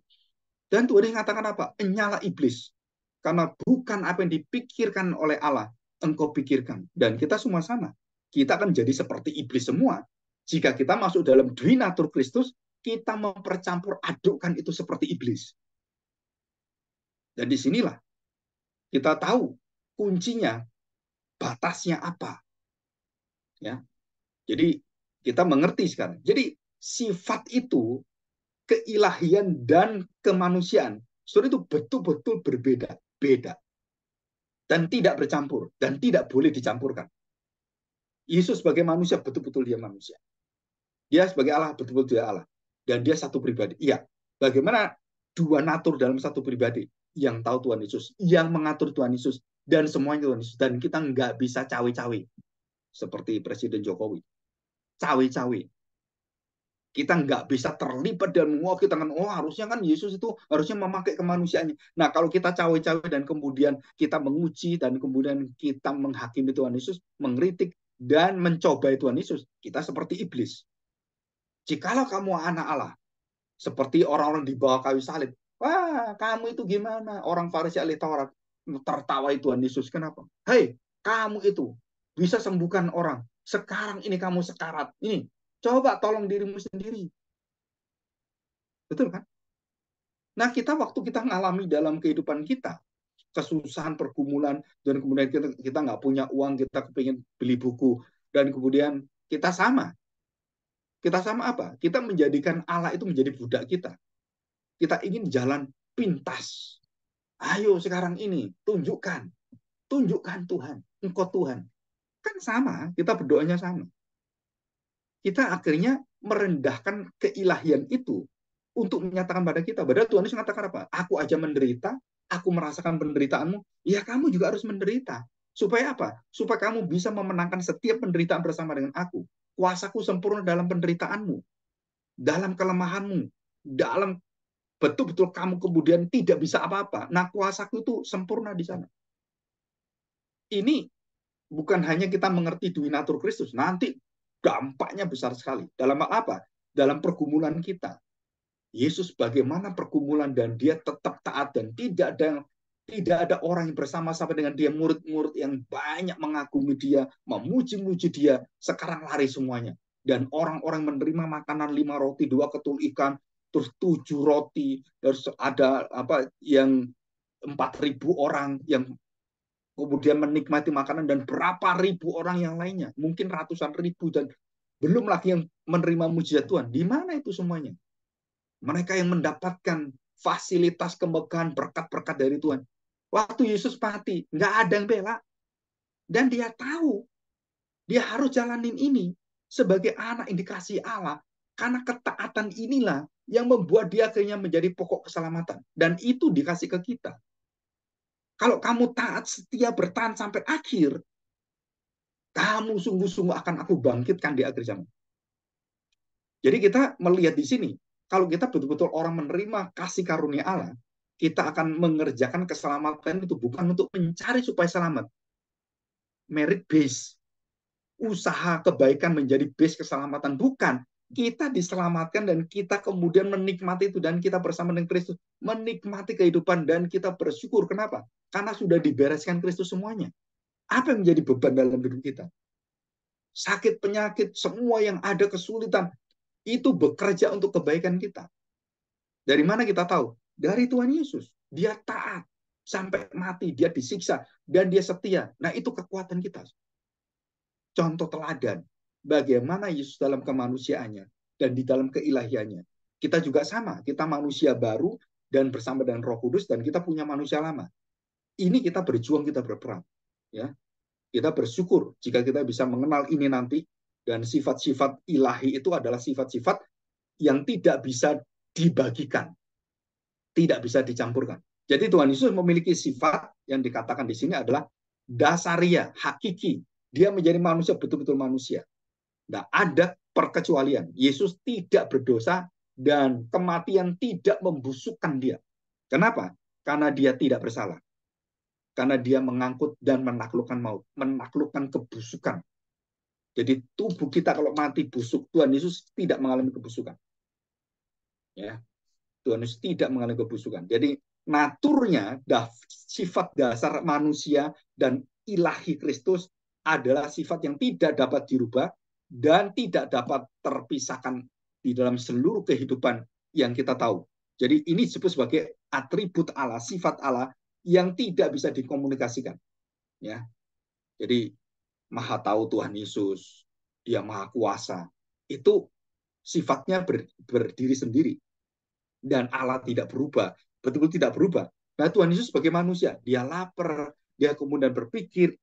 Dan Tuhan mengatakan apa? Enyala iblis. Karena bukan apa yang dipikirkan oleh Allah, engkau pikirkan. Dan kita semua sama. Kita akan jadi seperti iblis semua. Jika kita masuk dalam dwi natur Kristus, kita mempercampur adukkan itu seperti iblis. Dan disinilah kita tahu kuncinya batasnya apa. Ya. Jadi kita mengerti sekarang. Jadi sifat itu keilahian dan kemanusiaan. Saudara itu betul-betul berbeda, beda. Dan tidak bercampur dan tidak boleh dicampurkan. Yesus sebagai manusia betul-betul dia manusia. Dia sebagai Allah betul-betul dia Allah. Dan dia satu pribadi. Iya. Bagaimana dua natur dalam satu pribadi? Yang tahu Tuhan Yesus, yang mengatur Tuhan Yesus, dan semuanya Tuhan Yesus. Dan kita nggak bisa cawe-cawe seperti Presiden Jokowi cawe-cawe. Kita nggak bisa terlibat dan wah kita kan oh harusnya kan Yesus itu harusnya memakai kemanusiaannya. Nah kalau kita cawe-cawe dan kemudian kita menguji dan kemudian kita menghakimi Tuhan Yesus, mengkritik dan mencoba Tuhan Yesus, kita seperti iblis. Jikalau kamu anak Allah, seperti orang-orang di bawah kayu salib, wah kamu itu gimana? Orang Farisi ahli Taurat tertawa Tuhan Yesus. Kenapa? Hei, kamu itu bisa sembuhkan orang. Sekarang ini kamu sekarat. Ini, coba tolong dirimu sendiri. Betul kan? Nah, kita waktu kita ngalami dalam kehidupan kita, kesusahan, pergumulan, dan kemudian kita kita nggak punya uang, kita kepingin beli buku, dan kemudian kita sama. Kita sama apa? Kita menjadikan Allah itu menjadi budak kita. Kita ingin jalan pintas. Ayo sekarang ini, tunjukkan. Tunjukkan Tuhan. Engkau Tuhan. Kan sama, kita berdoanya sama. Kita akhirnya merendahkan keilahian itu untuk menyatakan pada kita. Padahal Tuhan Yesus mengatakan apa? Aku aja menderita, aku merasakan penderitaanmu. Ya kamu juga harus menderita. Supaya apa? Supaya kamu bisa memenangkan setiap penderitaan bersama dengan aku. Kuasaku sempurna dalam penderitaanmu. Dalam kelemahanmu. Dalam betul-betul kamu kemudian tidak bisa apa-apa. Nah kuasaku itu sempurna di sana. Ini bukan hanya kita mengerti natur Kristus, nanti dampaknya besar sekali. Dalam apa? Dalam pergumulan kita. Yesus bagaimana pergumulan dan dia tetap taat dan tidak ada tidak ada orang yang bersama-sama dengan dia murid-murid yang banyak mengagumi dia, memuji-muji dia, sekarang lari semuanya. Dan orang-orang menerima makanan lima roti, dua ketul ikan, terus tujuh roti, terus ada apa yang empat ribu orang yang kemudian menikmati makanan dan berapa ribu orang yang lainnya, mungkin ratusan ribu dan belum lagi yang menerima mujizat Tuhan. Di mana itu semuanya? Mereka yang mendapatkan fasilitas kemegahan berkat-berkat dari Tuhan. Waktu Yesus mati, nggak ada yang bela. Dan dia tahu dia harus jalanin ini sebagai anak indikasi Allah karena ketaatan inilah yang membuat dia akhirnya menjadi pokok keselamatan dan itu dikasih ke kita kalau kamu taat setia bertahan sampai akhir, kamu sungguh-sungguh akan aku bangkitkan di akhir zaman. Jadi kita melihat di sini, kalau kita betul-betul orang menerima kasih karunia Allah, kita akan mengerjakan keselamatan itu bukan untuk mencari supaya selamat. Merit base. Usaha kebaikan menjadi base keselamatan. Bukan kita diselamatkan dan kita kemudian menikmati itu dan kita bersama dengan Kristus menikmati kehidupan dan kita bersyukur kenapa? Karena sudah dibereskan Kristus semuanya. Apa yang menjadi beban dalam hidup kita? Sakit, penyakit, semua yang ada kesulitan itu bekerja untuk kebaikan kita. Dari mana kita tahu? Dari Tuhan Yesus. Dia taat sampai mati, dia disiksa dan dia setia. Nah, itu kekuatan kita. Contoh teladan bagaimana Yesus dalam kemanusiaannya dan di dalam keilahiannya. Kita juga sama, kita manusia baru dan bersama dengan Roh Kudus dan kita punya manusia lama. Ini kita berjuang, kita berperang. Ya, kita bersyukur jika kita bisa mengenal ini nanti dan sifat-sifat ilahi itu adalah sifat-sifat yang tidak bisa dibagikan, tidak bisa dicampurkan. Jadi Tuhan Yesus memiliki sifat yang dikatakan di sini adalah dasaria, hakiki. Dia menjadi manusia betul-betul manusia. Nggak ada perkecualian. Yesus tidak berdosa dan kematian tidak membusukkan dia. Kenapa? Karena dia tidak bersalah. Karena dia mengangkut dan menaklukkan maut, menaklukkan kebusukan. Jadi tubuh kita kalau mati busuk, Tuhan Yesus tidak mengalami kebusukan. Ya. Tuhan Yesus tidak mengalami kebusukan. Jadi naturnya sifat dasar manusia dan ilahi Kristus adalah sifat yang tidak dapat dirubah dan tidak dapat terpisahkan di dalam seluruh kehidupan yang kita tahu. Jadi ini disebut sebagai atribut Allah, sifat Allah yang tidak bisa dikomunikasikan. Ya. Jadi Maha tahu Tuhan Yesus, Dia Maha kuasa. Itu sifatnya ber, berdiri sendiri. Dan Allah tidak berubah, betul-betul tidak berubah. Nah, Tuhan Yesus sebagai manusia, dia lapar, dia kemudian berpikir,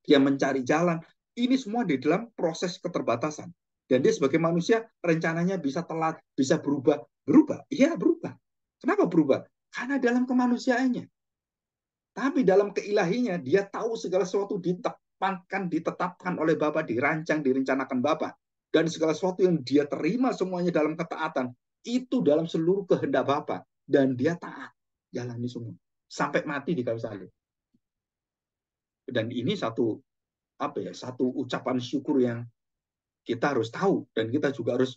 dia mencari jalan, ini semua di dalam proses keterbatasan. Dan dia sebagai manusia rencananya bisa telat, bisa berubah. Berubah? Iya berubah. Kenapa berubah? Karena dalam kemanusiaannya. Tapi dalam keilahinya dia tahu segala sesuatu ditepankan, ditetapkan oleh Bapak, dirancang, direncanakan Bapak. Dan segala sesuatu yang dia terima semuanya dalam ketaatan, itu dalam seluruh kehendak Bapak. Dan dia taat, jalani semua. Sampai mati di kayu salib. Dan ini satu apa ya satu ucapan syukur yang kita harus tahu dan kita juga harus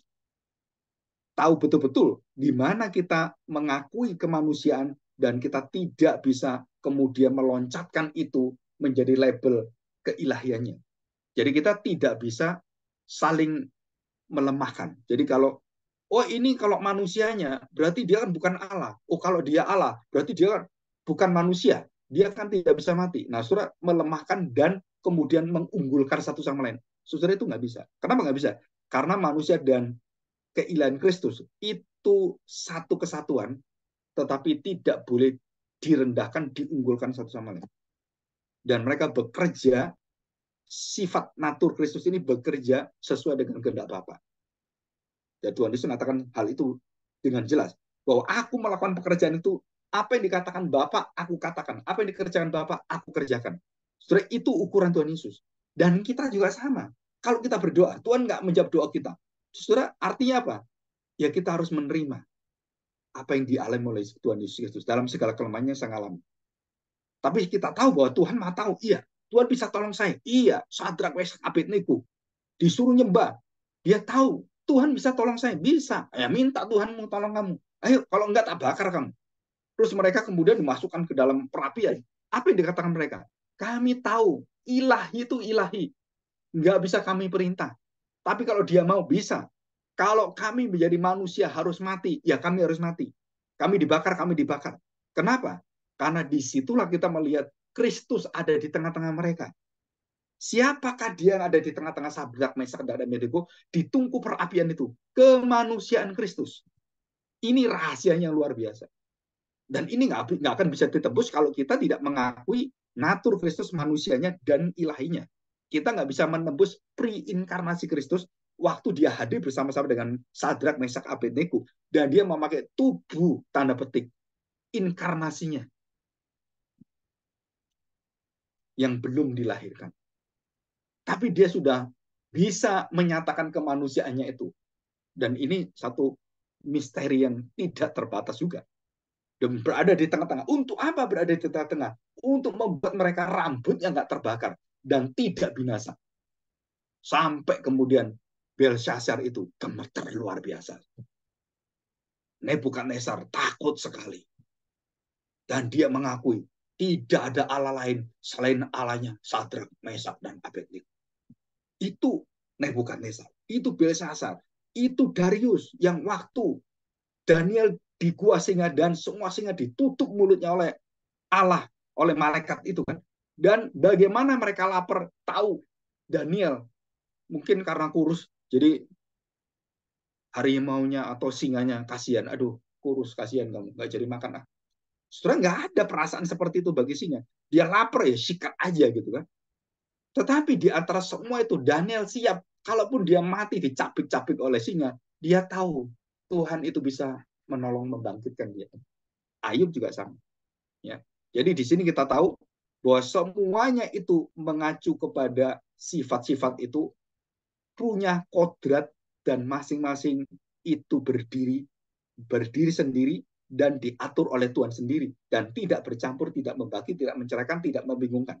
tahu betul-betul di mana kita mengakui kemanusiaan dan kita tidak bisa kemudian meloncatkan itu menjadi label keilahiannya. Jadi kita tidak bisa saling melemahkan. Jadi kalau oh ini kalau manusianya berarti dia kan bukan Allah. Oh kalau dia Allah berarti dia kan bukan manusia. Dia kan tidak bisa mati. Nah, surat melemahkan dan kemudian mengunggulkan satu sama lain. Saudara itu nggak bisa. Kenapa nggak bisa? Karena manusia dan keilahan Kristus itu satu kesatuan, tetapi tidak boleh direndahkan, diunggulkan satu sama lain. Dan mereka bekerja, sifat natur Kristus ini bekerja sesuai dengan kehendak Bapa. Dan Tuhan Yesus mengatakan hal itu dengan jelas. Bahwa aku melakukan pekerjaan itu, apa yang dikatakan Bapak, aku katakan. Apa yang dikerjakan Bapak, aku kerjakan. Saudara, itu ukuran Tuhan Yesus. Dan kita juga sama. Kalau kita berdoa, Tuhan nggak menjawab doa kita. Saudara, artinya apa? Ya kita harus menerima apa yang dialami oleh Tuhan Yesus Kristus. Dalam segala kelemahannya sang alami. Tapi kita tahu bahwa Tuhan mah tahu, iya. Tuhan bisa tolong saya. Iya, Sadrak Wesak Abednego. Disuruh nyembah. Dia tahu Tuhan bisa tolong saya? Bisa. Ya minta Tuhan mau tolong kamu. Ayo, kalau enggak tak bakar kamu. Terus mereka kemudian dimasukkan ke dalam perapian. Apa yang dikatakan mereka? Kami tahu ilahi itu ilahi. Nggak bisa kami perintah. Tapi kalau dia mau bisa. Kalau kami menjadi manusia harus mati, ya kami harus mati. Kami dibakar, kami dibakar. Kenapa? Karena disitulah kita melihat Kristus ada di tengah-tengah mereka. Siapakah dia yang ada di tengah-tengah sabrak, mesak, dan medico di tungku perapian itu? Kemanusiaan Kristus. Ini rahasia yang luar biasa. Dan ini nggak akan bisa ditebus kalau kita tidak mengakui natur Kristus manusianya dan ilahinya. Kita nggak bisa menembus pre-inkarnasi Kristus waktu dia hadir bersama-sama dengan Sadrak, Mesak, Abednego dan dia memakai tubuh tanda petik inkarnasinya yang belum dilahirkan. Tapi dia sudah bisa menyatakan kemanusiaannya itu. Dan ini satu misteri yang tidak terbatas juga. Dan berada di tengah-tengah. Untuk apa berada di tengah-tengah? untuk membuat mereka rambut yang nggak terbakar dan tidak binasa. Sampai kemudian Belshazzar itu gemeter luar biasa. Nebukadnezar takut sekali. Dan dia mengakui tidak ada Allah lain selain Allahnya Sadrak, Mesak, dan Abednego. Itu Nebukadnezar, itu Belshazzar, itu Darius yang waktu Daniel di gua singa dan semua singa ditutup mulutnya oleh Allah oleh malaikat itu kan. Dan bagaimana mereka lapar tahu Daniel mungkin karena kurus jadi harimaunya atau singanya kasihan aduh kurus kasihan kamu nggak jadi makan ah Sebenarnya nggak ada perasaan seperti itu bagi singa. Dia lapar ya sikat aja gitu kan. Tetapi di antara semua itu Daniel siap. Kalaupun dia mati dicapit-capit oleh singa, dia tahu Tuhan itu bisa menolong membangkitkan dia. Ayub juga sama. Ya. Jadi di sini kita tahu bahwa semuanya itu mengacu kepada sifat-sifat itu punya kodrat dan masing-masing itu berdiri berdiri sendiri dan diatur oleh Tuhan sendiri dan tidak bercampur, tidak membagi, tidak mencerahkan, tidak membingungkan.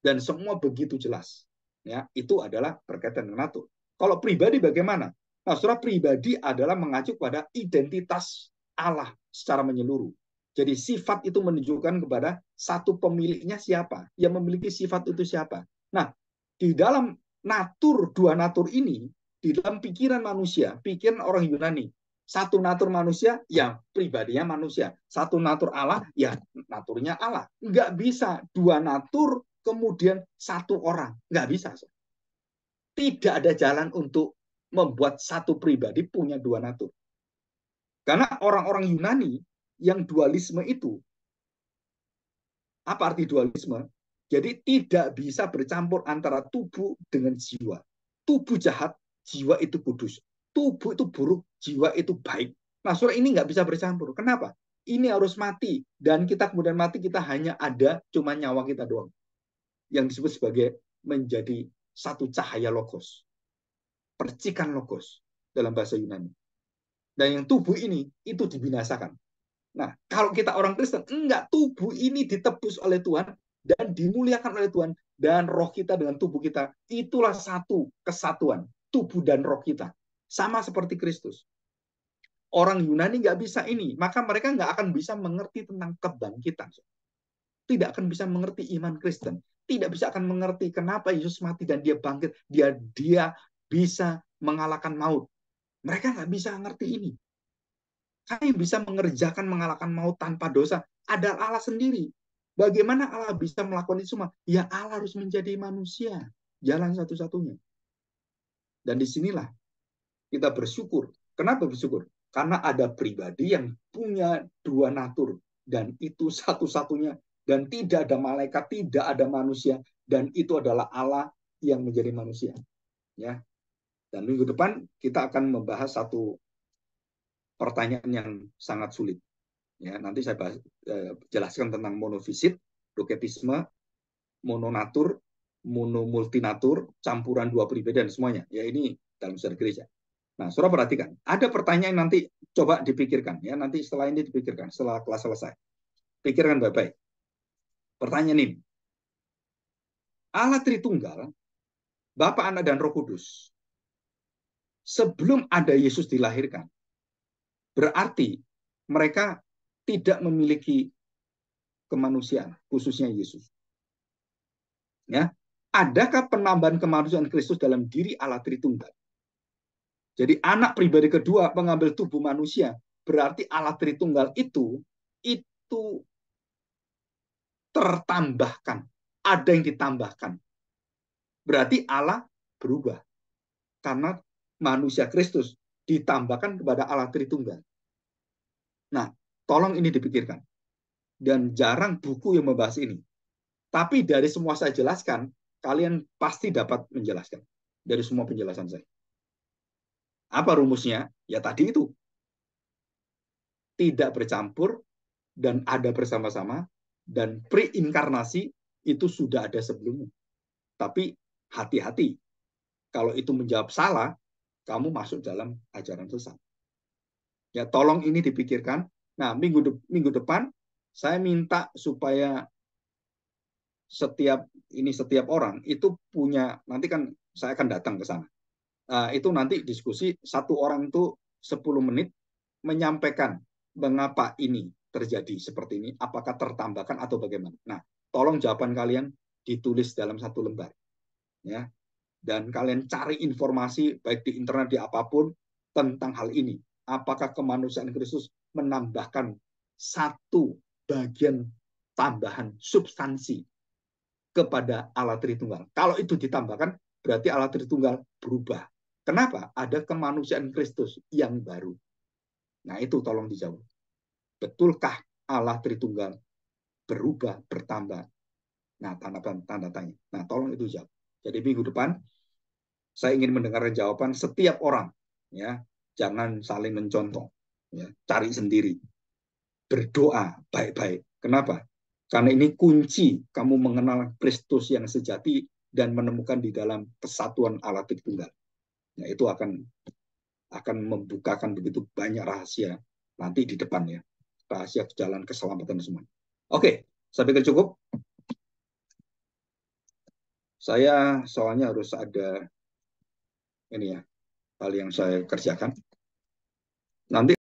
Dan semua begitu jelas. Ya, itu adalah berkaitan dengan natur. Kalau pribadi bagaimana? Nah, surah pribadi adalah mengacu pada identitas Allah secara menyeluruh. Jadi sifat itu menunjukkan kepada satu pemiliknya siapa, yang memiliki sifat itu siapa. Nah, di dalam natur dua natur ini di dalam pikiran manusia, pikiran orang Yunani, satu natur manusia ya pribadinya manusia, satu natur Allah ya naturnya Allah. Enggak bisa dua natur kemudian satu orang, enggak bisa. Tidak ada jalan untuk membuat satu pribadi punya dua natur. Karena orang-orang Yunani yang dualisme itu. Apa arti dualisme? Jadi tidak bisa bercampur antara tubuh dengan jiwa. Tubuh jahat, jiwa itu kudus. Tubuh itu buruk, jiwa itu baik. Nah surah ini nggak bisa bercampur. Kenapa? Ini harus mati. Dan kita kemudian mati, kita hanya ada cuma nyawa kita doang. Yang disebut sebagai menjadi satu cahaya logos. Percikan logos dalam bahasa Yunani. Dan yang tubuh ini, itu dibinasakan. Nah, kalau kita orang Kristen, enggak tubuh ini ditebus oleh Tuhan dan dimuliakan oleh Tuhan dan roh kita dengan tubuh kita itulah satu kesatuan tubuh dan roh kita sama seperti Kristus. Orang Yunani nggak bisa ini, maka mereka nggak akan bisa mengerti tentang kebangkitan. Tidak akan bisa mengerti iman Kristen, tidak bisa akan mengerti kenapa Yesus mati dan dia bangkit, dia dia bisa mengalahkan maut. Mereka nggak bisa ngerti ini. Kami bisa mengerjakan mengalahkan maut tanpa dosa. Ada Allah sendiri. Bagaimana Allah bisa melakukan itu semua? Ya Allah harus menjadi manusia. Jalan satu-satunya. Dan disinilah kita bersyukur. Kenapa bersyukur? Karena ada pribadi yang punya dua natur. Dan itu satu-satunya. Dan tidak ada malaikat, tidak ada manusia. Dan itu adalah Allah yang menjadi manusia. Ya, dan minggu depan kita akan membahas satu pertanyaan yang sangat sulit. Ya, nanti saya bahas, eh, jelaskan tentang monofisit, doketisme, mononatur, monomultinatur, campuran dua pribadi dan semuanya. Ya ini dalam sejarah gereja. Nah, saudara perhatikan, ada pertanyaan nanti coba dipikirkan ya, nanti setelah ini dipikirkan, setelah kelas selesai. Pikirkan baik-baik. Pertanyaan ini. Allah Tritunggal, Bapa, Anak dan Roh Kudus. Sebelum ada Yesus dilahirkan, Berarti mereka tidak memiliki kemanusiaan, khususnya Yesus. Ya, adakah penambahan kemanusiaan Kristus dalam diri Allah Tritunggal? Jadi anak pribadi kedua mengambil tubuh manusia, berarti Allah Tritunggal itu itu tertambahkan, ada yang ditambahkan. Berarti Allah berubah. Karena manusia Kristus ditambahkan kepada Allah Tritunggal. Nah, tolong ini dipikirkan. Dan jarang buku yang membahas ini. Tapi dari semua saya jelaskan, kalian pasti dapat menjelaskan. Dari semua penjelasan saya. Apa rumusnya? Ya tadi itu. Tidak bercampur, dan ada bersama-sama, dan preinkarnasi itu sudah ada sebelumnya. Tapi hati-hati. Kalau itu menjawab salah, kamu masuk dalam ajaran sesat. Ya, tolong ini dipikirkan. Nah, minggu de minggu depan saya minta supaya setiap ini setiap orang itu punya nanti kan saya akan datang ke sana. nah, itu nanti diskusi satu orang itu 10 menit menyampaikan mengapa ini terjadi seperti ini, apakah tertambahkan atau bagaimana. Nah, tolong jawaban kalian ditulis dalam satu lembar. Ya. Dan kalian cari informasi baik di internet di apapun tentang hal ini apakah kemanusiaan Kristus menambahkan satu bagian tambahan substansi kepada Allah Tritunggal. Kalau itu ditambahkan, berarti Allah Tritunggal berubah. Kenapa? Ada kemanusiaan Kristus yang baru. Nah itu tolong dijawab. Betulkah Allah Tritunggal berubah, bertambah? Nah tanda, tanda tanya. Nah tolong itu jawab. Jadi minggu depan saya ingin mendengar jawaban setiap orang ya jangan saling mencontoh. Ya, cari sendiri. Berdoa baik-baik. Kenapa? Karena ini kunci kamu mengenal Kristus yang sejati dan menemukan di dalam kesatuan alat Tritunggal. Nah, itu akan akan membukakan begitu banyak rahasia nanti di depannya. Rahasia jalan keselamatan semua. Oke, sampai pikir cukup. Saya soalnya harus ada ini ya, hal yang saya kerjakan. なんで